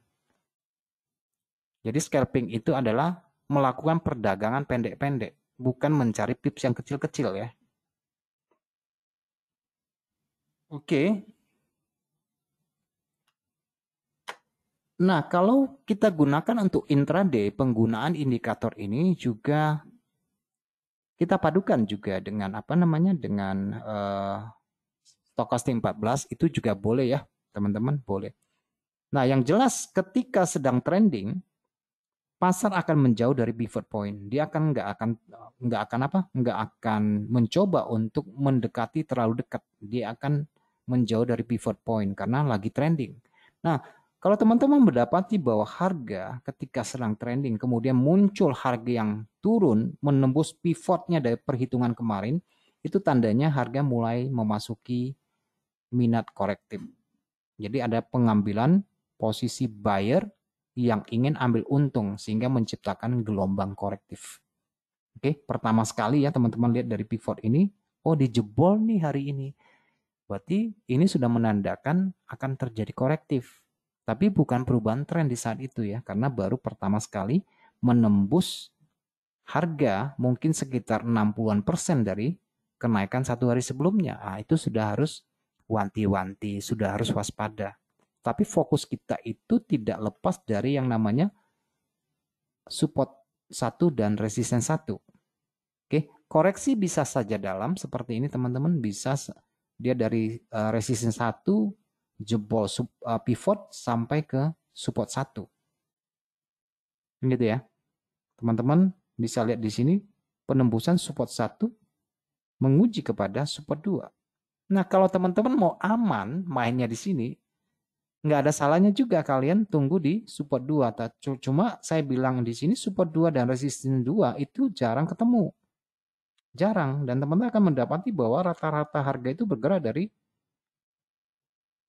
Jadi scalping itu adalah melakukan perdagangan pendek-pendek, bukan mencari pips yang kecil-kecil ya. Oke. Nah, kalau kita gunakan untuk intraday, penggunaan indikator ini juga kita padukan juga dengan apa namanya dengan uh, stokastik 14 itu juga boleh ya teman-teman boleh. Nah yang jelas ketika sedang trending pasar akan menjauh dari pivot point dia akan nggak akan nggak akan apa nggak akan mencoba untuk mendekati terlalu dekat dia akan menjauh dari pivot point karena lagi trending. Nah kalau teman-teman mendapati bahwa harga ketika sedang trending kemudian muncul harga yang turun menembus pivotnya dari perhitungan kemarin, itu tandanya harga mulai memasuki minat korektif. Jadi ada pengambilan posisi buyer yang ingin ambil untung sehingga menciptakan gelombang korektif. Oke, pertama sekali ya teman-teman lihat dari pivot ini, oh dijebol nih hari ini. Berarti ini sudah menandakan akan terjadi korektif tapi bukan perubahan tren di saat itu ya, karena baru pertama sekali menembus harga mungkin sekitar 60-an persen dari kenaikan satu hari sebelumnya. Nah, itu sudah harus wanti-wanti, sudah harus waspada. Tapi fokus kita itu tidak lepas dari yang namanya support satu dan resisten satu. Oke, koreksi bisa saja dalam seperti ini teman-teman bisa dia dari uh, resisten satu jebol sub, uh, eh, pivot sampai ke support 1. Gitu ya. Teman-teman bisa lihat di sini penembusan support 1 menguji kepada support 2. Nah, kalau teman-teman mau aman mainnya di sini, nggak ada salahnya juga kalian tunggu di support 2. Cuma saya bilang di sini support 2 dan resisten 2 itu jarang ketemu. Jarang. Dan teman-teman akan mendapati bahwa rata-rata harga itu bergerak dari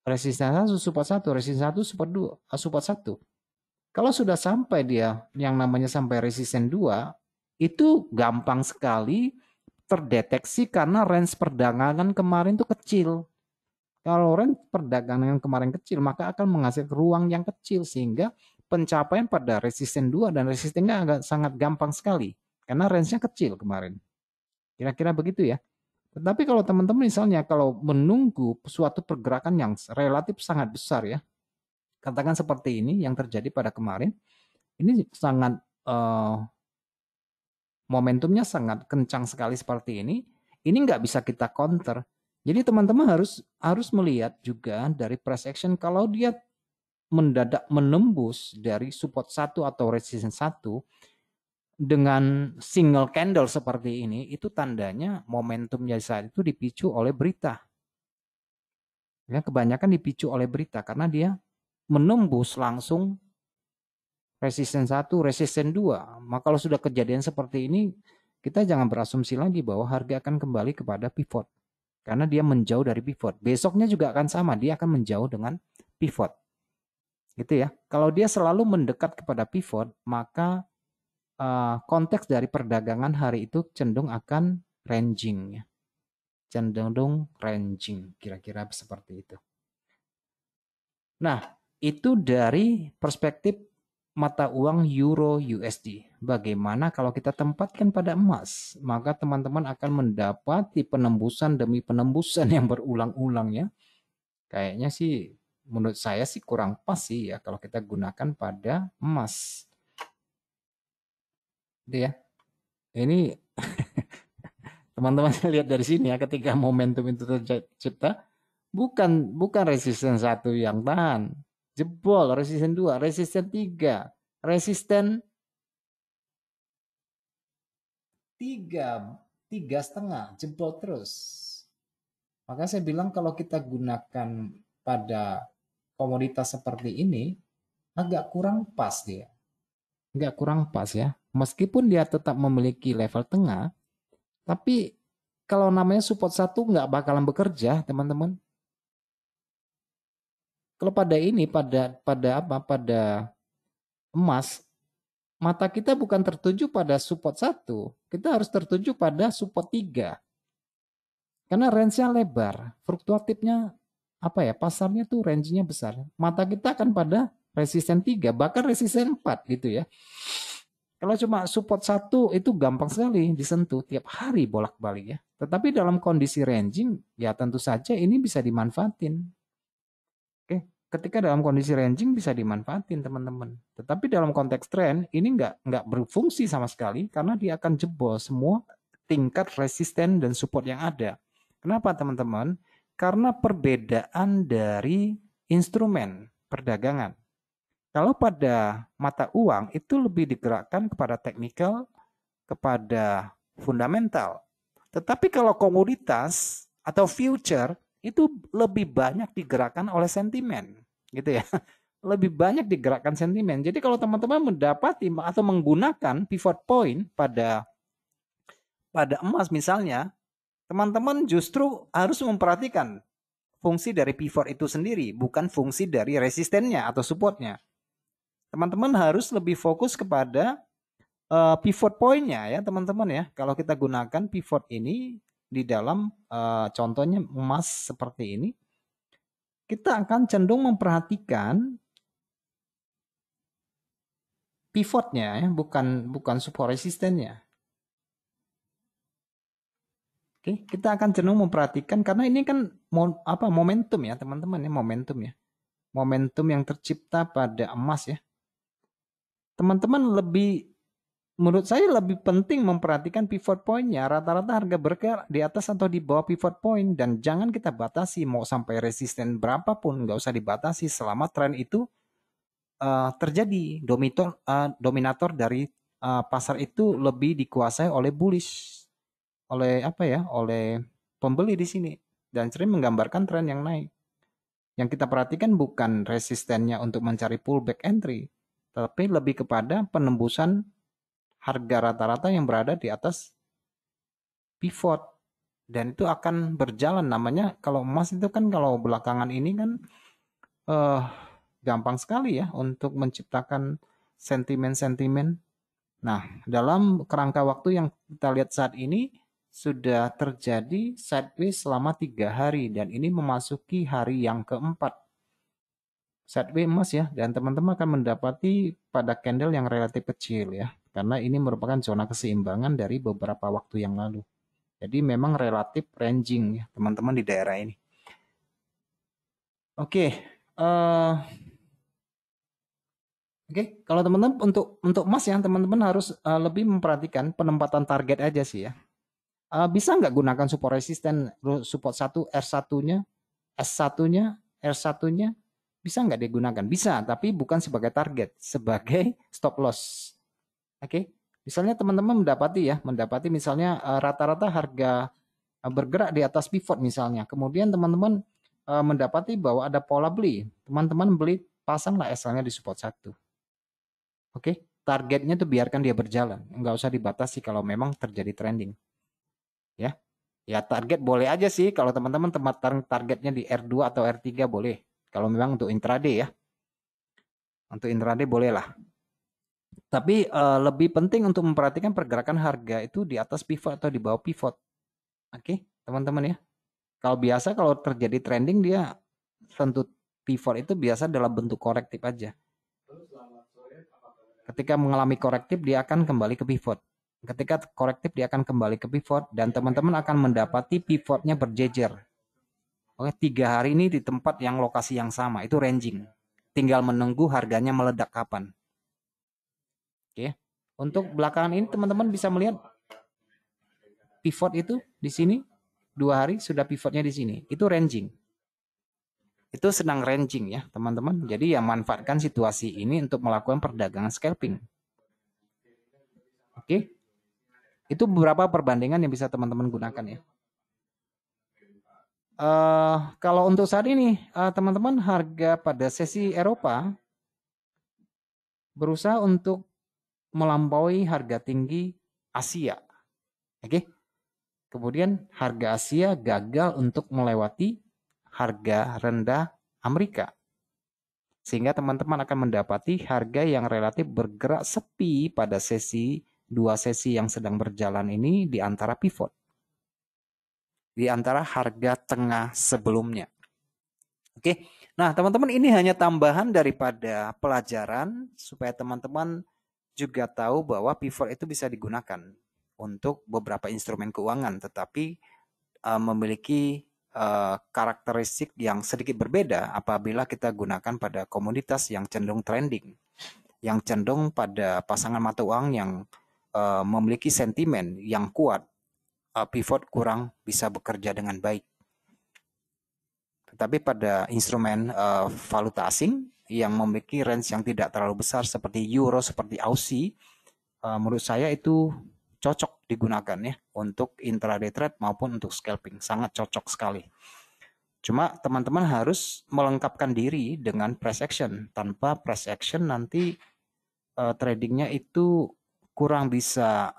Resisten 1 support 1, resisten 1 support 2, ah, support 1. Kalau sudah sampai dia yang namanya sampai resisten 2, itu gampang sekali terdeteksi karena range perdagangan kemarin itu kecil. Kalau range perdagangan kemarin kecil, maka akan menghasilkan ruang yang kecil sehingga pencapaian pada resisten 2 dan resisten agak sangat gampang sekali karena range-nya kecil kemarin. Kira-kira begitu ya. Tetapi kalau teman-teman misalnya kalau menunggu suatu pergerakan yang relatif sangat besar ya, katakan seperti ini yang terjadi pada kemarin, ini sangat uh, momentumnya sangat kencang sekali seperti ini, ini nggak bisa kita counter. Jadi teman-teman harus harus melihat juga dari price action kalau dia mendadak menembus dari support satu atau resistance satu dengan single candle seperti ini itu tandanya momentumnya saat itu dipicu oleh berita. Ya, kebanyakan dipicu oleh berita karena dia menembus langsung resisten 1, resisten 2. Maka kalau sudah kejadian seperti ini, kita jangan berasumsi lagi bahwa harga akan kembali kepada pivot. Karena dia menjauh dari pivot. Besoknya juga akan sama, dia akan menjauh dengan pivot. Gitu ya. Kalau dia selalu mendekat kepada pivot, maka Eh, konteks dari perdagangan hari itu cenderung akan ranging ya. Cenderung ranging kira-kira seperti itu. Nah, itu dari perspektif mata uang euro USD. Bagaimana kalau kita tempatkan pada emas? Maka teman-teman akan mendapati penembusan demi penembusan yang berulang-ulang ya. Kayaknya sih menurut saya sih kurang pas sih ya kalau kita gunakan pada emas gitu ya. Ini teman-teman lihat dari sini ya ketika momentum itu tercipta bukan bukan resisten satu yang tahan jebol resisten dua resisten tiga resisten tiga tiga setengah jebol terus maka saya bilang kalau kita gunakan pada komoditas seperti ini agak kurang pas dia agak kurang pas ya meskipun dia tetap memiliki level tengah, tapi kalau namanya support satu nggak bakalan bekerja, teman-teman. Kalau pada ini, pada pada apa? Pada emas, mata kita bukan tertuju pada support satu, kita harus tertuju pada support tiga. Karena range-nya lebar, fluktuatifnya apa ya? Pasarnya tuh range-nya besar. Mata kita akan pada resisten tiga, bahkan resisten empat gitu ya. Kalau cuma support satu itu gampang sekali disentuh tiap hari bolak-balik ya. Tetapi dalam kondisi ranging ya tentu saja ini bisa dimanfaatin. Oke, ketika dalam kondisi ranging bisa dimanfaatin teman-teman. Tetapi dalam konteks trend ini nggak nggak berfungsi sama sekali karena dia akan jebol semua tingkat resisten dan support yang ada. Kenapa teman-teman? Karena perbedaan dari instrumen perdagangan. Kalau pada mata uang itu lebih digerakkan kepada teknikal, kepada fundamental. Tetapi kalau komoditas atau future itu lebih banyak digerakkan oleh sentimen, gitu ya. Lebih banyak digerakkan sentimen. Jadi kalau teman-teman mendapati atau menggunakan pivot point pada pada emas misalnya, teman-teman justru harus memperhatikan fungsi dari pivot itu sendiri, bukan fungsi dari resistennya atau supportnya teman-teman harus lebih fokus kepada uh, pivot pointnya ya teman-teman ya. Kalau kita gunakan pivot ini di dalam uh, contohnya emas seperti ini, kita akan cenderung memperhatikan pivotnya ya, bukan bukan support resistennya. Oke, kita akan cenderung memperhatikan karena ini kan mo, apa momentum ya teman-teman ya momentum ya momentum yang tercipta pada emas ya teman-teman lebih menurut saya lebih penting memperhatikan pivot pointnya rata-rata harga bergerak di atas atau di bawah pivot point dan jangan kita batasi mau sampai resisten berapapun nggak usah dibatasi selama tren itu uh, terjadi dominator uh, eh, dominator dari uh, pasar itu lebih dikuasai oleh bullish oleh apa ya oleh pembeli di sini dan sering menggambarkan tren yang naik yang kita perhatikan bukan resistennya untuk mencari pullback entry tapi lebih kepada penembusan harga rata-rata yang berada di atas pivot dan itu akan berjalan namanya kalau emas itu kan kalau belakangan ini kan eh, gampang sekali ya untuk menciptakan sentimen-sentimen. Nah, dalam kerangka waktu yang kita lihat saat ini sudah terjadi sideways selama tiga hari dan ini memasuki hari yang keempat way emas ya dan teman-teman akan mendapati pada candle yang relatif kecil ya karena ini merupakan zona keseimbangan dari beberapa waktu yang lalu. Jadi memang relatif ranging ya teman-teman di daerah ini. Oke, okay, uh, eh, oke okay. kalau teman-teman untuk untuk emas ya teman-teman harus uh, lebih memperhatikan penempatan target aja sih ya. Uh, bisa nggak gunakan support resisten support 1 R1-nya, S1-nya, R1-nya, bisa nggak digunakan? Bisa, tapi bukan sebagai target, sebagai stop loss. Oke, okay? misalnya teman-teman mendapati ya, mendapati misalnya eh, rata-rata uh, harga uh, bergerak di atas pivot misalnya. Kemudian teman-teman uh, mendapati bahwa ada pola beli, teman-teman beli pasanglah SL-nya di support satu. Oke, okay? targetnya tuh biarkan dia berjalan, nggak usah dibatasi kalau memang terjadi trending. Ya, ya target boleh aja sih kalau teman-teman tempat targetnya di R2 atau R3 boleh kalau memang untuk intraday ya. Untuk intraday bolehlah. Tapi uh, lebih penting untuk memperhatikan pergerakan harga itu di atas pivot atau di bawah pivot. Oke, okay, teman-teman ya. Kalau biasa kalau terjadi trending dia tentu pivot itu biasa dalam bentuk korektif aja. Ketika mengalami korektif dia akan kembali ke pivot. Ketika korektif dia akan kembali ke pivot dan teman-teman akan mendapati pivotnya berjejer. Oke, tiga hari ini di tempat yang lokasi yang sama itu ranging. Tinggal menunggu harganya meledak kapan. Oke. Untuk belakangan ini teman-teman bisa melihat pivot itu di sini dua hari sudah pivotnya di sini. Itu ranging. Itu sedang ranging ya teman-teman. Jadi ya manfaatkan situasi ini untuk melakukan perdagangan scalping. Oke. Itu beberapa perbandingan yang bisa teman-teman gunakan ya. Uh, kalau untuk saat ini, teman eh, teman-teman harga pada sesi Eropa berusaha untuk melampaui harga tinggi Asia. Oke. Okay? Kemudian harga Asia gagal untuk melewati harga rendah Amerika. Sehingga teman-teman akan mendapati harga yang relatif bergerak sepi pada sesi dua sesi yang sedang berjalan ini di antara pivot di antara harga tengah sebelumnya. Oke. Nah, teman-teman ini hanya tambahan daripada pelajaran supaya teman-teman juga tahu bahwa pivot itu bisa digunakan untuk beberapa instrumen keuangan tetapi uh, memiliki uh, karakteristik yang sedikit berbeda apabila kita gunakan pada komoditas yang cenderung trending, yang cenderung pada pasangan mata uang yang uh, memiliki sentimen yang kuat Uh, pivot kurang bisa bekerja dengan baik. Tetapi pada instrumen uh, valuta asing yang memiliki range yang tidak terlalu besar seperti euro, seperti Aussie, uh, menurut saya itu cocok digunakan ya untuk intraday trade maupun untuk scalping, sangat cocok sekali. Cuma teman-teman harus melengkapkan diri dengan price action. Tanpa price action nanti uh, tradingnya itu kurang bisa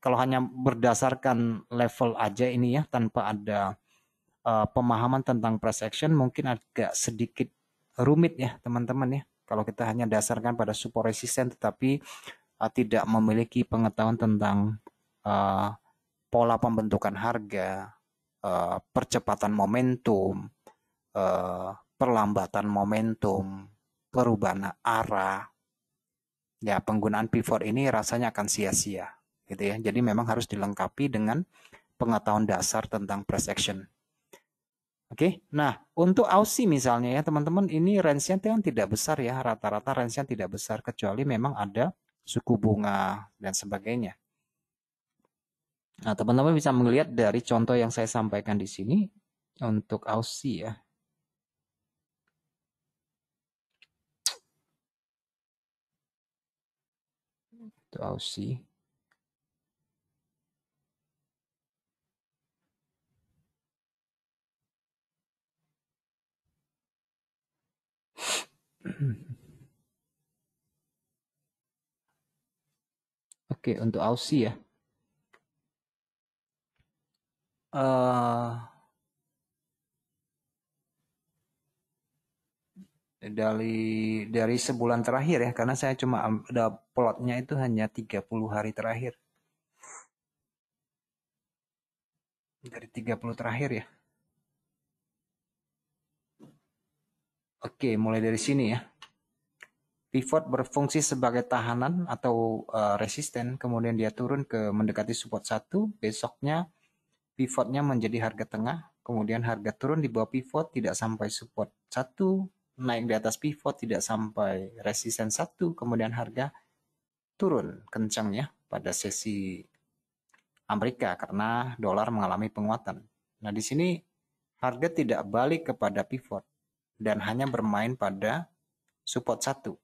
kalau hanya berdasarkan level aja ini ya tanpa ada uh, pemahaman tentang price action mungkin agak sedikit rumit ya teman-teman ya kalau kita hanya dasarkan pada support resisten tetapi uh, tidak memiliki pengetahuan tentang uh, pola pembentukan harga uh, percepatan momentum uh, perlambatan momentum perubahan arah ya penggunaan pivot ini rasanya akan sia-sia gitu ya. Jadi memang harus dilengkapi dengan pengetahuan dasar tentang press action. Oke, okay? nah untuk Aussie misalnya ya teman-teman ini range-nya kan tidak besar ya, rata-rata range-nya tidak besar kecuali memang ada suku bunga dan sebagainya. Nah teman-teman bisa melihat dari contoh yang saya sampaikan di sini untuk Aussie ya. Untuk Aussie Oke, untuk Aussie ya. Uh, dari dari sebulan terakhir ya karena saya cuma ada plotnya itu hanya 30 hari terakhir dari 30 terakhir ya Oke, mulai dari sini ya. Pivot berfungsi sebagai tahanan atau uh, resisten, kemudian dia turun ke mendekati support 1, besoknya pivotnya menjadi harga tengah, kemudian harga turun di bawah pivot tidak sampai support 1, naik di atas pivot tidak sampai resisten 1, kemudian harga turun kencang ya pada sesi Amerika karena dolar mengalami penguatan. Nah, di sini harga tidak balik kepada pivot dan hanya bermain pada support satu.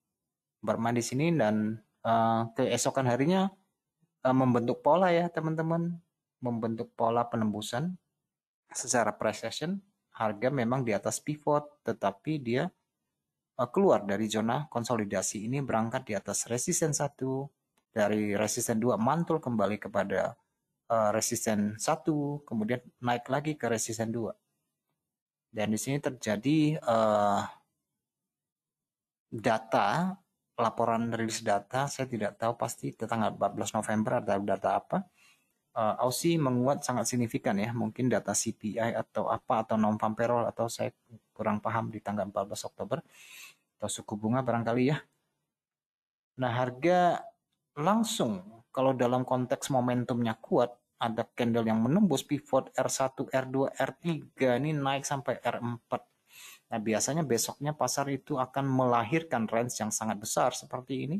Bermain di sini dan uh, keesokan harinya uh, membentuk pola ya teman-teman, membentuk pola penembusan secara price session harga memang di atas pivot tetapi dia uh, keluar dari zona konsolidasi ini berangkat di atas resisten 1 dari resisten 2 mantul kembali kepada uh, resisten 1 kemudian naik lagi ke resisten 2 dan di sini terjadi uh, data laporan rilis data saya tidak tahu pasti tanggal 14 November ada data apa. Uh, Aussie menguat sangat signifikan ya, mungkin data CPI atau apa atau non farm payroll atau saya kurang paham di tanggal 14 Oktober atau suku bunga barangkali ya. Nah, harga langsung kalau dalam konteks momentumnya kuat ada candle yang menembus pivot R1, R2, R3 ini naik sampai R4. Nah, biasanya besoknya pasar itu akan melahirkan range yang sangat besar seperti ini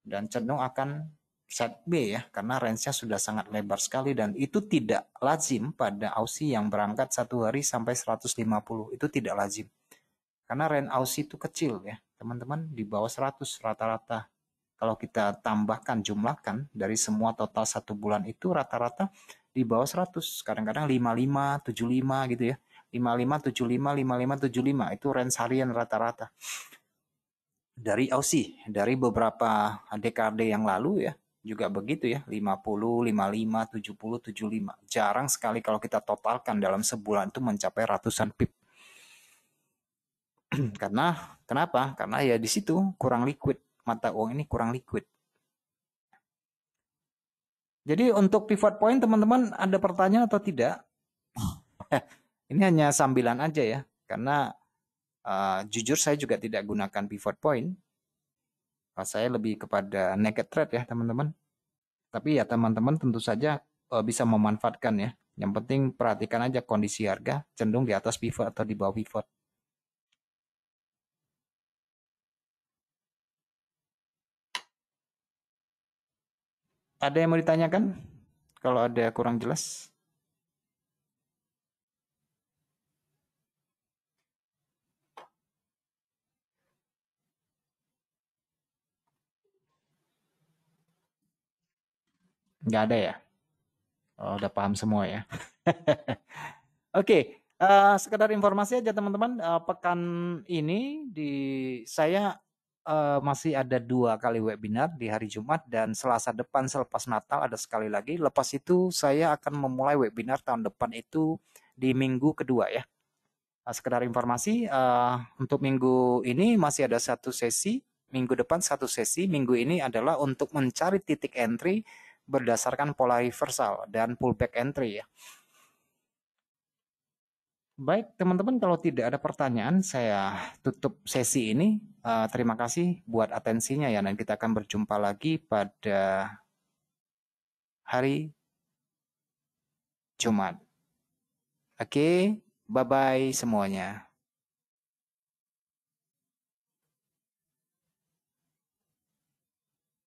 dan cenderung akan set B ya karena range-nya sudah sangat lebar sekali dan itu tidak lazim pada Aussie yang berangkat satu hari sampai 150 itu tidak lazim karena range Aussie itu kecil ya teman-teman di bawah 100 rata-rata kalau kita tambahkan, jumlahkan dari semua total satu bulan itu rata-rata di bawah 100. Kadang-kadang 55, 75 gitu ya. 55, 75, 55, 75 itu range harian rata-rata. Dari Aussie, dari beberapa dekade yang lalu ya, juga begitu ya, 50, 55, 70, 75. Jarang sekali kalau kita totalkan dalam sebulan itu mencapai ratusan pip. Karena kenapa? Karena ya di situ kurang liquid mata uang ini kurang liquid. Jadi untuk pivot point teman-teman ada pertanyaan atau tidak? ini hanya sambilan aja ya, karena uh, jujur saya juga tidak gunakan pivot point. Uh, saya lebih kepada naked trade ya teman-teman. Tapi ya teman-teman tentu saja uh, bisa memanfaatkan ya. Yang penting perhatikan aja kondisi harga cenderung di atas pivot atau di bawah pivot. Ada yang mau ditanyakan? Kalau ada kurang jelas. Nggak ada ya? Oh, udah paham semua ya. Oke, okay. uh, eh, sekedar informasi aja teman-teman. Uh, pekan ini di saya uh, masih ada dua kali webinar di hari Jumat dan Selasa depan selepas Natal ada sekali lagi. Lepas itu saya akan memulai webinar tahun depan itu di minggu kedua ya. Nah, sekedar informasi uh, untuk minggu ini masih ada satu sesi, minggu depan satu sesi. Minggu ini adalah untuk mencari titik entry berdasarkan pola reversal dan pullback entry ya. Baik, teman-teman, kalau tidak ada pertanyaan, saya tutup sesi ini. Uh, terima kasih buat atensinya ya, dan kita akan berjumpa lagi pada hari Jumat. Oke, okay, bye-bye semuanya.